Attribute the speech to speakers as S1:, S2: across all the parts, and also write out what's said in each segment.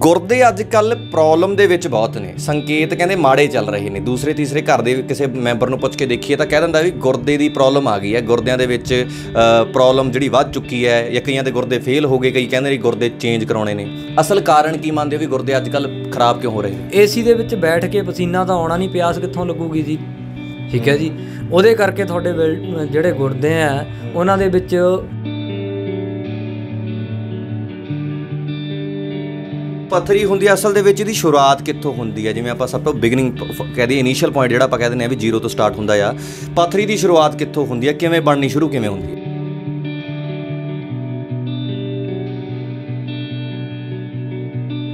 S1: ਗੁਰਦੇ ਅੱਜ ਕੱਲ ਪ੍ਰੋਬਲਮ ਦੇ ਵਿੱਚ ਬਹੁਤ ਨੇ ਸੰਕੇਤ ਕਹਿੰਦੇ ਮਾੜੇ ਚੱਲ ਰਹੇ ਨੇ ਦੂਸਰੇ ਤੀਸਰੇ ਘਰ ਦੇ ਕਿਸੇ ਮੈਂਬਰ ਨੂੰ ਪੁੱਛ ਕੇ ਦੇਖੀਏ ਤਾਂ ਕਹਿ ਦਿੰਦਾ ਵੀ ਗੁਰਦੇ ਦੀ ਪ੍ਰੋਬਲਮ ਆ ਗਈ ਹੈ ਗੁਰਦਿਆਂ ਦੇ ਵਿੱਚ ਪ੍ਰੋਬਲਮ ਜਿਹੜੀ ਵੱਧ ਚੁੱਕੀ ਹੈ ਜਾਂ ਕਈਆਂ ਦੇ ਗੁਰਦੇ ਫੇਲ ਹੋ ਗਏ ਕਈ ਕਹਿੰਦੇ ਨੇ ਗੁਰਦੇ ਚੇਂਜ ਕਰਾਉਣੇ ਨੇ ਅਸਲ ਕਾਰਨ ਕੀ ਮੰਨਦੇ ਹੋ ਵੀ ਗੁਰਦੇ ਅੱਜ ਕੱਲ ਖਰਾਬ ਕਿਉਂ ਹੋ ਰਹੇ ਨੇ
S2: ਏਸੀ ਦੇ ਵਿੱਚ ਬੈਠ ਕੇ ਪਸੀਨਾ ਤਾਂ ਆਉਣਾ ਨਹੀਂ ਪਿਆਸ ਕਿੱਥੋਂ ਲੱਗੂਗੀ ਜੀ ਠੀਕ ਹੈ ਜੀ ਉਹਦੇ ਕਰਕੇ ਤੁਹਾਡੇ ਜਿਹੜੇ ਗੁਰਦੇ ਆ ਉਹਨਾਂ ਦੇ ਵਿੱਚ
S1: ਪਥਰੀ ਹੁੰਦੀ ਹੈ ਅਸਲ ਦੇ ਵਿੱਚ ਇਹਦੀ ਸ਼ੁਰੂਆਤ ਕਿੱਥੋਂ ਹੁੰਦੀ ਹੈ ਜਿਵੇਂ ਆਪਾਂ ਸਭ ਤੋਂ ਬਿਗਨਿੰਗ ਕਹਦੇ ਇਨੀਸ਼ੀਅਲ ਪੁਆਇੰਟ ਜਿਹੜਾ ਆਪਾਂ ਕਹਦੇ ਨੇ ਵੀ ਜ਼ੀਰੋ ਤੋਂ ਸਟਾਰਟ ਹੁੰਦਾ ਆ ਪਥਰੀ ਦੀ ਸ਼ੁਰੂਆਤ ਕਿੱਥੋਂ ਹੁੰਦੀ ਹੈ ਕਿਵੇਂ ਬਣਨੀ ਸ਼ੁਰੂ ਕਿਵੇਂ ਹੁੰਦੀ ਹੈ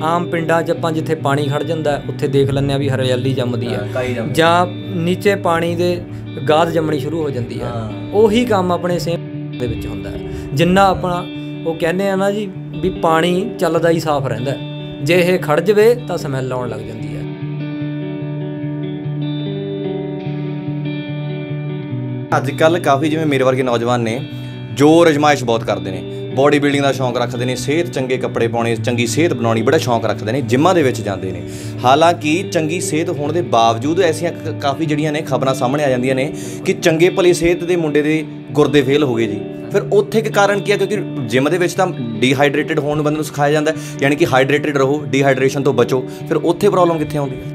S2: ਆਮ ਪਿੰਡਾਂ 'ਚ ਆਪਾਂ ਜਿੱਥੇ ਪਾਣੀ ਖੜ ਜਾਂਦਾ ਉੱਥੇ ਦੇਖ ਲੈਂਦੇ ਆ ਵੀ ਹਰਿਆਲੀ ਜੰਮਦੀ ਆ ਜਾਂ ਨੀਚੇ ਪਾਣੀ ਦੇ ਗਾਦ ਜੰਮਣੀ ਸ਼ੁਰੂ ਹੋ ਜਾਂਦੀ ਆ ਉਹੀ ਕੰਮ ਆਪਣੇ ਸੇਮ ਦੇ ਵਿੱਚ ਹੁੰਦਾ ਹੈ ਜਿੰਨਾ ਆਪਣਾ ਉਹ ਕਹਿੰਦੇ ਆ ਨਾ ਜੀ ਵੀ ਪਾਣੀ ਚੱਲਦਾ ਹੀ ਸਾਫ਼ ਰਹਿੰਦਾ ਹੈ
S1: ਜੇ ਇਹ ਖੜ ਜਵੇ ਤਾਂ ਸਮੈਲ ਆਉਣ ਲੱਗ ਜਾਂਦੀ ਹੈ ਅੱਜ ਕੱਲ ਕਾਫੀ ਜਿਵੇਂ ਮੇਰੇ ਵਰਗੇ ਨੌਜਵਾਨ ਨੇ ਜੋ ਰਜਮਾਇਸ਼ ਬਹੁਤ ਕਰਦੇ ਨੇ ਬਾਡੀ ਬਿਲਡਿੰਗ ਦਾ ਸ਼ੌਂਕ ਰੱਖਦੇ ਨੇ ਸਿਹਤ ਚੰਗੇ ਕੱਪੜੇ ਪਾਉਣੇ ਚੰਗੀ ਸਿਹਤ ਬਣਾਉਣੀ ਬੜਾ ਸ਼ੌਂਕ ਰੱਖਦੇ ਨੇ ਜਿੰਮਾਂ ਦੇ ਵਿੱਚ ਜਾਂਦੇ ਨੇ ਹਾਲਾਂਕਿ ਚੰਗੀ ਸਿਹਤ ਹੋਣ ਦੇ ਬਾਵਜੂਦ ਐਸੀਆਂ ਕਾਫੀ ਜਿਹੜੀਆਂ ਨੇ ਖਬਰਾਂ ਸਾਹਮਣੇ ਆ ਜਾਂਦੀਆਂ ਨੇ ਕਿ ਚੰਗੇ ਭਲੇ ਸਿਹਤ ਦੇ ਮੁੰਡੇ ਦੇ ਗੁਰਦੇ ਫੇਲ ਹੋ ਗਏ ਜੀ ਫਿਰ ਉੱਥੇ ਇੱਕ ਕਾਰਨ ਕੀ ਹੈ ਕਿਉਂਕਿ ਜਿਮ ਦੇ ਵਿੱਚ ਤਾਂ ਡੀਹਾਈਡਰੇਟਡ ਹੋਣ ਨੂੰ ਬੰਦੇ ਨੂੰ ਸਿਖਾਇਆ ਜਾਂਦਾ ਹੈ ਯਾਨੀ ਕਿ ਹਾਈਡਰੇਟਡ ਰਹੋ ਡੀਹਾਈਡਰੇਸ਼ਨ ਤੋਂ ਬਚੋ ਫਿਰ ਉੱਥੇ ਪ੍ਰੋਬਲਮ ਕਿੱਥੇ ਆਉਂਦੀ ਹੈ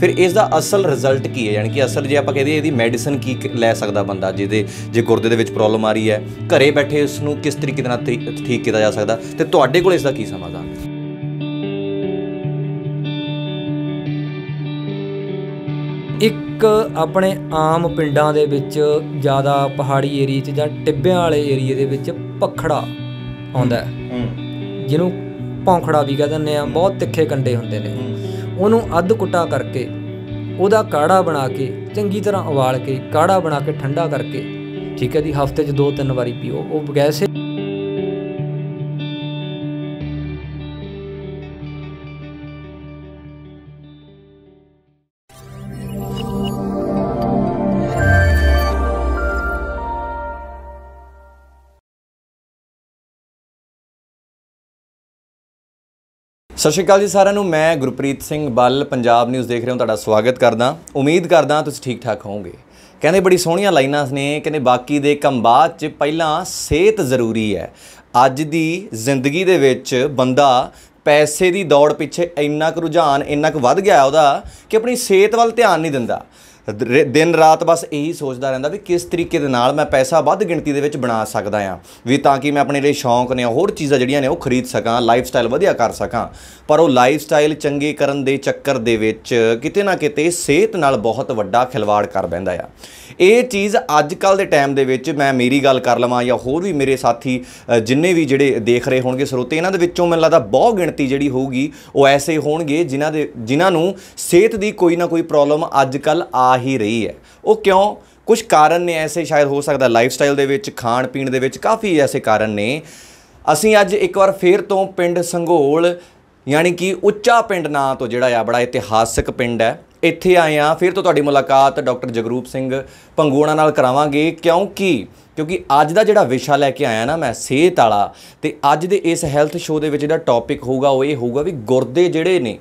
S1: ਫਿਰ ਇਸ ਦਾ ਅਸਲ ਰਿਜ਼ਲਟ ਕੀ ਹੈ ਯਾਨੀ ਕਿ ਅਸਲ ਜੇ ਆਪਾਂ ਕਹਦੇ ਇਹਦੀ ਮੈਡੀਸਨ ਕੀ ਲੈ ਸਕਦਾ ਬੰਦਾ ਜਿਹਦੇ ਜੇ ਗੁਰਦੇ ਦੇ ਵਿੱਚ ਪ੍ਰੋਬਲਮ ਆ ਰਹੀ ਹੈ ਘਰੇ ਬੈਠੇ ਉਸ ਨੂੰ ਕਿਸ ਤਰੀਕੇ ਨਾਲ ਠੀਕ ਕੀਤਾ ਜਾ ਸਕਦਾ ਤੇ ਤੁਹਾਡੇ ਕੋਲ ਇਸ ਦਾ ਕੀ ਸਮਾਧਾਨ ਇੱਕ
S2: ਆਪਣੇ ਆਮ ਪਿੰਡਾਂ ਦੇ ਵਿੱਚ ਜ਼ਿਆਦਾ ਪਹਾੜੀ ਏਰੀਆ 'ਚ ਜਾਂ ਟਿੱਬਿਆਂ ਵਾਲੇ ਏਰੀਏ ਦੇ ਵਿੱਚ ਪਖੜਾ ਆਉਂਦਾ ਜਿਹਨੂੰ ਪੌਂਖੜਾ ਵੀ ਕਹਿੰਦੇ ਨੇ ਆ ਬਹੁਤ ਤਿੱਖੇ ਕੰਡੇ ਹੁੰਦੇ ਨੇ ਉਹਨੂੰ ਅੱਧ ਕੁੱਟਾ ਕਰਕੇ ਉਹਦਾ ਕਾੜਾ ਬਣਾ ਕੇ ਚੰਗੀ ਤਰ੍ਹਾਂ ਉਬਾਲ ਕੇ ਕਾੜਾ ਬਣਾ ਕੇ ਠੰਡਾ ਕਰਕੇ ਠੀਕ ਹੈ ਜੀ ਹਫਤੇ 'ਚ 2-3 ਵਾਰੀ ਪੀਓ ਉਹ ਗੈਸੇ
S1: ਸਤਿ ਸ਼੍ਰੀ ਅਕਾਲ ਜੀ ਸਾਰਿਆਂ ਨੂੰ ਮੈਂ ਗੁਰਪ੍ਰੀਤ ਸਿੰਘ ਬੱਲ ਪੰਜਾਬ ਨਿਊਜ਼ ਦੇਖ ਰਹੇ ਹਾਂ ਤੁਹਾਡਾ ਸਵਾਗਤ ਕਰਦਾ ਉਮੀਦ ਕਰਦਾ ਤੁਸੀਂ ਠੀਕ ਠਾਕ ਹੋਵੋਗੇ ਕਹਿੰਦੇ ਬੜੀ ਸੋਹਣੀਆਂ ਲਾਈਨਾਂ ਨੇ ਕਹਿੰਦੇ ਬਾਕੀ ਦੇ ਕੰਮ ਬਾਅਦ ਚ ਪਹਿਲਾਂ ਸਿਹਤ ਜ਼ਰੂਰੀ ਹੈ ਅੱਜ ਦੀ ਜ਼ਿੰਦਗੀ ਦੇ ਵਿੱਚ ਬੰਦਾ ਪੈਸੇ ਦੀ ਦੌੜ ਪਿੱਛੇ ਇੰਨਾ ਕੁ ਰੁਝਾਨ ਇੰਨਾ ਕੁ ਵੱਧ ਗਿਆ ਉਹਦਾ ਕਿ ਆਪਣੀ ਸਿਹਤ ਵੱਲ ਧਿਆਨ ਨਹੀਂ ਦਿੰਦਾ ਦਿਨ ਰਾਤ ਬਸ ਇਹੀ ਸੋਚਦਾ ਰਹਿੰਦਾ ਵੀ ਕਿਸ ਤਰੀਕੇ ਦੇ ਨਾਲ ਮੈਂ ਪੈਸਾ ਵੱਧ ਗਿਣਤੀ ਦੇ ਵਿੱਚ ਬਣਾ ਸਕਦਾ ਆ ਵੀ ਤਾਂ ਕਿ ਮੈਂ ਆਪਣੇ ਲਈ ਸ਼ੌਂਕ ਨੇ ਹੋਰ ਚੀਜ਼ਾਂ ਜਿਹੜੀਆਂ ਨੇ ਉਹ ਖਰੀਦ ਸਕਾਂ ਲਾਈਫ ਸਟਾਈਲ ਵਧੀਆ ਕਰ ਸਕਾਂ ਪਰ ਉਹ ਲਾਈਫ ਸਟਾਈਲ ਚੰਗੇ ਕਰਨ ਦੇ ਚੱਕਰ ਦੇ ਵਿੱਚ ਕਿਤੇ ਨਾ ਕਿਤੇ ਸਿਹਤ ਨਾਲ ਬਹੁਤ ਵੱਡਾ ਖਿਲਵਾੜ ਕਰ ਬੈਂਦਾ ਆ ਇਹ ਚੀਜ਼ ਅੱਜ ਕੱਲ ਦੇ ਟਾਈਮ ਦੇ ਵਿੱਚ ਮੈਂ ਮੇਰੀ ਗੱਲ ਕਰ ਲਵਾਂ ਜਾਂ ਹੋਰ ਵੀ ਮੇਰੇ ਸਾਥੀ ਜਿੰਨੇ ਵੀ ਜਿਹੜੇ ਦੇਖ ਰਹੇ ਹੋਣਗੇ ਸਰੋਤੇ ਇਹਨਾਂ ਦੇ ਵਿੱਚੋਂ ਮੈਨੂੰ ਲੱਗਦਾ ਬਹੁ ਗਿਣਤੀ ਜਿਹੜੀ ਹੋਊਗੀ ਉਹ ਐਸੇ ਹੋਣਗੇ ਜਿਨ੍ਹਾਂ ਦੇ ਜਿਨ੍ਹਾਂ ਨੂੰ ਸਿਹਤ ਦੀ ਕੋਈ ਨਾ ਕੋਈ ਪ੍ਰੋਬਲਮ ਅੱਜ ਕੱਲ ਆ ਆ ਹੀ ਰਹੀ ਹੈ ਉਹ ਕਿਉਂ ਕੁਝ ਕਾਰਨ ਨੇ ਐਸੇ ਸ਼ਾਇਦ ਹੋ ਸਕਦਾ ਲਾਈਫ ਸਟਾਈਲ ਦੇ ਵਿੱਚ ਖਾਣ ਪੀਣ ਦੇ ਵਿੱਚ ਕਾਫੀ ਐਸੇ ਕਾਰਨ ਨੇ ਅਸੀਂ ਅੱਜ ਇੱਕ ਵਾਰ ਫੇਰ ਤੋਂ ਪਿੰਡ ਸੰਘੋਲ ਯਾਨੀ ਕਿ ਉੱਚਾ ਪਿੰਡ ਨਾਂ ਤੋਂ ਜਿਹੜਾ ਆ ਬੜਾ ਇਤਿਹਾਸਕ ਪਿੰਡ ਹੈ ਇੱਥੇ ਆਏ ਆ ਫਿਰ ਤੋਂ ਤੁਹਾਡੀ ਮੁਲਾਕਾਤ ਡਾਕਟਰ ਜਗਰੂਪ ਸਿੰਘ ਪੰਗੂਣਾ ਨਾਲ ਕਰਾਵਾਂਗੇ ਕਿਉਂਕਿ ਕਿਉਂਕਿ ਅੱਜ ਦਾ ਜਿਹੜਾ ਵਿਸ਼ਾ ਲੈ ਕੇ ਆਇਆ ਨਾ ਮੈਂ ਸਿਹਤ ਵਾਲਾ ਤੇ ਅੱਜ ਦੇ ਇਸ ਹੈਲਥ ਸ਼ੋਅ ਦੇ ਵਿੱਚ ਜਿਹੜਾ ਟੌਪਿਕ ਹੋਊਗਾ ਉਹ ਇਹ ਹੋਊਗਾ ਵੀ ਗੁਰਦੇ ਜਿਹੜੇ ਨੇ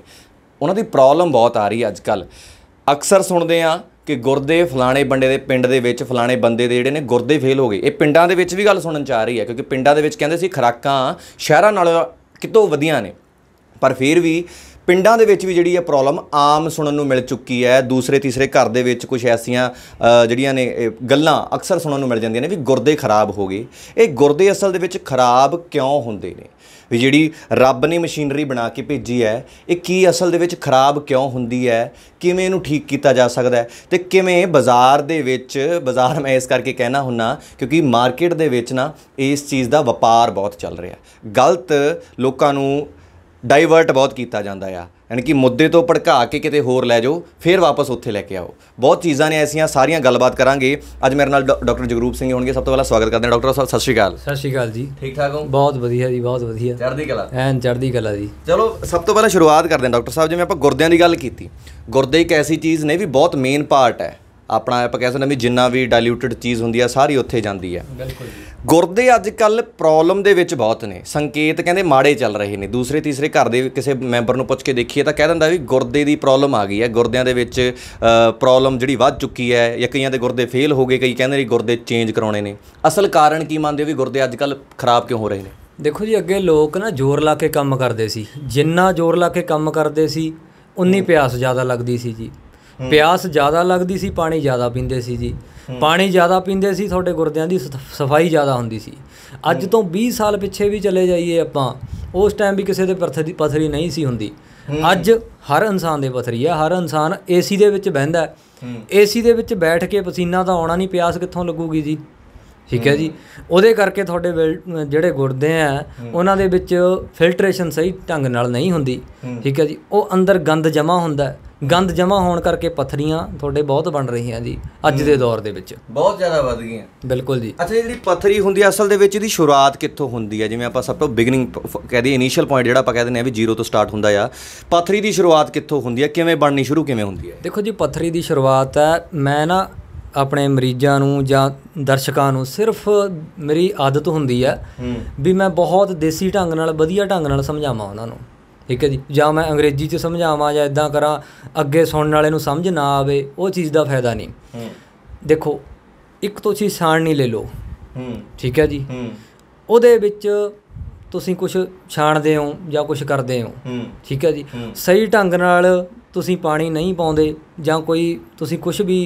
S1: ਉਹਨਾਂ ਦੀ ਪ੍ਰੋਬਲਮ ਬਹੁਤ ਆ ਰਹੀ ਹੈ ਅੱਜ ਕੱਲ ਅਕਸਰ ਸੁਣਦੇ ਆ ਕਿ ਗੁਰਦੇ ਫਲਾਣੇ ਬੰਦੇ ਦੇ ਪਿੰਡ ਦੇ ਵਿੱਚ ਫਲਾਣੇ ਬੰਦੇ ਦੇ ਜਿਹੜੇ ਨੇ ਗੁਰਦੇ ਫੇਲ ਹੋ ਗਏ ਇਹ ਪਿੰਡਾਂ ਦੇ ਵਿੱਚ ਵੀ ਗੱਲ ਸੁਣਨ ਚ ਆ ਰਹੀ ਹੈ ਕਿਉਂਕਿ ਪਿੰਡਾਂ ਦੇ ਵਿੱਚ ਕਹਿੰਦੇ ਸੀ ਖਰਾਕਾਂ ਸ਼ਹਿਰਾਂ ਨਾਲੋਂ ਕਿਤੋਂ ਵਧੀਆਂ ਨੇ ਪਰ ਫਿਰ ਵੀ ਪਿੰਡਾਂ ਦੇ ਵਿੱਚ ਵੀ ਜਿਹੜੀ ਇਹ ਪ੍ਰੋਬਲਮ ਆਮ ਸੁਣਨ ਨੂੰ ਮਿਲ ਚੁੱਕੀ ਹੈ ਦੂਸਰੇ ਤੀਸਰੇ ਘਰ ਦੇ ਵਿੱਚ ਕੁਝ ਐਸੀਆਂ ਜਿਹੜੀਆਂ ਨੇ ਗੱਲਾਂ ਅਕਸਰ ਸੁਣਨ ਨੂੰ ਮਿਲ ਜਾਂਦੀਆਂ ਨੇ ਵੀ ਗੁਰਦੇ ਖਰਾਬ ਹੋ ਗਏ ਇਹ ਗੁਰਦੇ ਅਸਲ ਦੇ ਵਿੱਚ ਖਰਾਬ ਕਿਉਂ ਹੁੰਦੇ ਨੇ ਵੀ ਜਿਹੜੀ ਰੱਬ ਨੇ ਮਸ਼ੀਨਰੀ ਬਣਾ ਕੇ ਭੇਜੀ ਹੈ ਇਹ ਕੀ ਅਸਲ ਦੇ ਵਿੱਚ ਖਰਾਬ ਕਿਉਂ ਹੁੰਦੀ ਹੈ ਕਿਵੇਂ ਇਹਨੂੰ ਠੀਕ ਕੀਤਾ ਜਾ ਸਕਦਾ ਹੈ ਤੇ ਕਿਵੇਂ ਬਾਜ਼ਾਰ ਦੇ ਵਿੱਚ ਬਾਜ਼ਾਰ ਮੈਂ ਇਸ ਕਰਕੇ ਕਹਿਣਾ ਹੁੰਨਾ ਕਿਉਂਕਿ ਮਾਰਕੀਟ ਦੇ ਵਿੱਚ ਨਾ ਇਸ ਚੀਜ਼ ਦਾ ਵਪਾਰ ਬਹੁਤ ਚੱਲ ਰਿਹਾ ਗਲਤ ਲੋਕਾਂ ਨੂੰ ਡਾਈਵਰਟ ਬਹੁਤ ਕੀਤਾ ਜਾਂਦਾ ਆ ਯਾਨੀ ਕਿ ਮੁੱਦੇ ਤੋਂ ਭੜਕਾ ਕੇ ਕਿਤੇ ਹੋਰ ਲੈ ਜਾਓ ਫਿਰ ਵਾਪਸ ਉੱਥੇ ਲੈ ਕੇ ਆਓ ਬਹੁਤ ਚੀਜ਼ਾਂ ਨੇ ਐਸੀਆਂ ਸਾਰੀਆਂ ਗੱਲਬਾਤ ਕਰਾਂਗੇ ਅੱਜ ਮੇਰੇ ਨਾਲ ਡਾਕਟਰ ਜਗਰੂਪ ਸਿੰਘ ਹੋਣਗੇ ਸਭ ਤੋਂ ਪਹਿਲਾਂ ਸਵਾਗਤ ਕਰਦੇ ਹਾਂ ਡਾਕਟਰ ਸਾਹਿਬ ਸਤਿ ਸ਼੍ਰੀ ਅਕਾਲ
S2: ਸਤਿ ਸ਼੍ਰੀ ਅਕਾਲ ਜੀ ਠੀਕ ਠਾਕ ਹੋ ਬਹੁਤ ਵਧੀਆ ਜੀ ਬਹੁਤ ਵਧੀਆ ਚੜ੍ਹਦੀ ਕਲਾ
S1: ਐਨ ਚੜ੍ਹਦੀ ਕਲਾ ਜੀ ਚਲੋ ਸਭ ਤੋਂ ਪਹਿਲਾਂ ਸ਼ੁਰੂਆਤ ਕਰਦੇ ਹਾਂ ਡਾਕਟਰ ਸਾਹਿਬ ਜਿਵੇਂ ਆਪਾਂ ਗੁਰਦਿਆਂ ਦੀ ਗੱਲ ਕੀਤੀ ਗੁਰਦੇ ਇੱਕ ਐਸੀ ਚੀਜ਼ ਨੇ ਵੀ ਬਹੁਤ ਮੇਨ ਪਾਰਟ ਹੈ ਆਪਣਾ ਆਪਾਂ ਕਹਿ ਸਕਦੇ ਵੀ ਜਿੰਨਾ ਵੀ ਡਾਇਲੂਟਡ ਚੀਜ਼ ਹੁੰਦੀ ਆ ਸਾਰੀ ਉੱਥੇ ਜਾਂਦੀ ਆ ਬਿਲਕੁਲ ਗੁਰਦੇ ਅੱਜ ਕੱਲ ਪ੍ਰੋਬਲਮ ਦੇ ਵਿੱਚ ਬਹੁਤ ਨੇ ਸੰਕੇਤ ਕਹਿੰਦੇ ਮਾੜੇ ਚੱਲ ਰਹੇ ਨੇ ਦੂਸਰੇ ਤੀਸਰੇ ਘਰ ਦੇ ਕਿਸੇ ਮੈਂਬਰ ਨੂੰ ਪੁੱਛ ਕੇ ਦੇਖੀਏ ਤਾਂ ਕਹਿ ਦਿੰਦਾ ਵੀ ਗੁਰਦੇ ਦੀ ਪ੍ਰੋਬਲਮ ਆ ਗਈ ਹੈ ਗੁਰਦਿਆਂ ਦੇ ਵਿੱਚ ਪ੍ਰੋਬਲਮ ਜਿਹੜੀ ਵੱਧ ਚੁੱਕੀ ਹੈ ਜਾਂ ਕਈਆਂ ਦੇ ਗੁਰਦੇ ਫੇਲ ਹੋ ਗਏ ਕਈ ਕਹਿੰਦੇ ਨੇ ਗੁਰਦੇ ਚੇਂਜ ਕਰਾਉਣੇ ਨੇ ਅਸਲ ਕਾਰਨ ਕੀ ਮੰਨਦੇ ਹੋ ਵੀ ਗੁਰਦੇ ਅੱਜ ਕੱਲ ਖਰਾਬ ਕਿਉਂ ਹੋ ਰਹੇ ਨੇ
S2: ਦੇਖੋ ਜੀ ਅੱਗੇ ਲੋਕ ਨਾ ਜ਼ੋਰ ਲਾ ਕੇ ਕੰਮ ਕਰਦੇ ਸੀ ਜਿੰਨਾ ਜ਼ੋਰ ਲਾ ਕੇ ਕੰਮ ਕਰਦੇ ਸੀ ਉਨੀ ਪਿਆਸ ਜ਼ਿਆਦਾ ਲੱਗਦੀ ਸੀ ਜੀ ਪਿਆਸ ਜ਼ਿਆਦਾ ਲੱਗਦੀ ਸੀ ਪਾਣੀ ਜ਼ਿਆਦਾ ਪੀਂਦੇ ਸੀ ਜੀ ਪਾਣੀ ਜ਼ਿਆਦਾ ਪੀਂਦੇ ਸੀ ਤੁਹਾਡੇ ਗੁਰਦਿਆਂ ਦੀ ਸਫਾਈ ਜ਼ਿਆਦਾ ਹੁੰਦੀ ਸੀ ਅੱਜ ਤੋਂ 20 ਸਾਲ ਪਿੱਛੇ ਵੀ ਚਲੇ ਜਾਈਏ ਆਪਾਂ ਉਸ ਟਾਈਮ ਵੀ ਕਿਸੇ ਦੇ ਪਥਰੀ ਪਥਰੀ ਨਹੀਂ ਸੀ ਹੁੰਦੀ ਅੱਜ ਹਰ ਇਨਸਾਨ ਦੇ ਪਥਰੀ ਆ ਹਰ ਇਨਸਾਨ ਏਸੀ ਦੇ ਵਿੱਚ ਬਹਿੰਦਾ ਏਸੀ ਦੇ ਵਿੱਚ ਬੈਠ ਕੇ ਪਸੀਨਾ ਤਾਂ ਆਉਣਾ ਨਹੀਂ ਪਿਆਸ ਕਿੱਥੋਂ ਲੱਗੂਗੀ ਜੀ ਠੀਕ ਹੈ ਜੀ ਉਹਦੇ ਕਰਕੇ ਤੁਹਾਡੇ ਜਿਹੜੇ ਗੁਰਦੇ ਆ ਉਹਨਾਂ ਦੇ ਵਿੱਚ ਫਿਲਟਰੇਸ਼ਨ ਸਹੀ ਢੰਗ ਨਾਲ ਨਹੀਂ ਹੁੰਦੀ ਠੀਕ ਹੈ ਜੀ ਉਹ ਅੰਦਰ ਗੰਦ ਜਮਾ ਹੁੰਦਾ ਹੈ ਗੰਦ ਜਮਾ ਹੋਣ ਕਰਕੇ ਪਥਰੀਆਂ ਤੁਹਾਡੇ ਬਹੁਤ ਬਣ ਰਹੀਆਂ ਜੀ ਅੱਜ ਦੇ ਦੌਰ ਦੇ ਵਿੱਚ ਬਹੁਤ
S1: ਜ਼ਿਆਦਾ ਵੱਧ ਗਈਆਂ ਬਿਲਕੁਲ ਜੀ ਅੱਛਾ ਜਿਹੜੀ ਪਥਰੀ ਹੁੰਦੀ ਹੈ ਅਸਲ ਦੇ ਵਿੱਚ ਇਹਦੀ ਸ਼ੁਰੂਆਤ ਕਿੱਥੋਂ ਹੁੰਦੀ ਹੈ ਜਿਵੇਂ ਆਪਾਂ ਸਭ ਤੋਂ ਬਿਗਨਿੰਗ ਕਹਦੇ ਇਨੀਸ਼ੀਅਲ ਪੁਆਇੰਟ ਜਿਹੜਾ ਆਪਾਂ ਕਹਿੰਦੇ ਨੇ ਵੀ ਜ਼ੀਰੋ ਤੋਂ ਸਟਾਰਟ ਹੁੰਦਾ ਆ ਪਥਰੀ ਦੀ ਸ਼ੁਰੂਆਤ ਕਿੱਥੋਂ ਹੁੰਦੀ ਹੈ ਕਿਵੇਂ ਬਣਨੀ ਸ਼ੁਰੂ ਕਿਵੇਂ ਹੁੰਦੀ ਹੈ
S2: ਦੇਖੋ ਜੀ ਪਥਰੀ ਦੀ ਸ਼ੁਰੂਆਤ ਹੈ ਮੈਂ ਨਾ ਆਪਣੇ ਮਰੀਜ਼ਾਂ ਨੂੰ ਜਾਂ ਦਰਸ਼ਕਾਂ ਨੂੰ ਸਿਰਫ ਮੇਰੀ ਆਦਤ ਹੁੰਦੀ ਹੈ ਵੀ ਮੈਂ ਬਹੁਤ ਦੇਸੀ ਢੰਗ ਨਾਲ ਵਧੀਆ ਢੰਗ ਨਾਲ ਸਮਝਾਵਾਂ ਉਹਨਾਂ ਨੂੰ ਠੀਕ ਹੈ ਜੀ ਜਾਂ ਮੈਂ ਅੰਗਰੇਜ਼ੀ 'ਚ ਸਮਝਾਵਾਂ ਜਾਂ ਇਦਾਂ ਕਰਾਂ ਅੱਗੇ ਸੁਣਨ ਵਾਲੇ ਨੂੰ ਸਮਝ ਨਾ ਆਵੇ ਉਹ ਚੀਜ਼ ਦਾ ਫਾਇਦਾ ਨਹੀਂ ਦੇਖੋ ਇੱਕ ਤੋਂ ਛਾਣ ਨਹੀਂ ਲੈ ਲੋ ਹੂੰ ਠੀਕ ਹੈ ਜੀ ਉਹਦੇ ਵਿੱਚ ਤੁਸੀਂ ਕੁਝ ਛਾਣਦੇ ਹੋ ਜਾਂ ਕੁਝ ਕਰਦੇ ਹੋ ਠੀਕ ਹੈ ਜੀ ਸਹੀ ਢੰਗ ਨਾਲ ਤੁਸੀਂ ਪਾਣੀ ਨਹੀਂ ਪਾਉਂਦੇ ਜਾਂ ਕੋਈ ਤੁਸੀਂ ਕੁਝ ਵੀ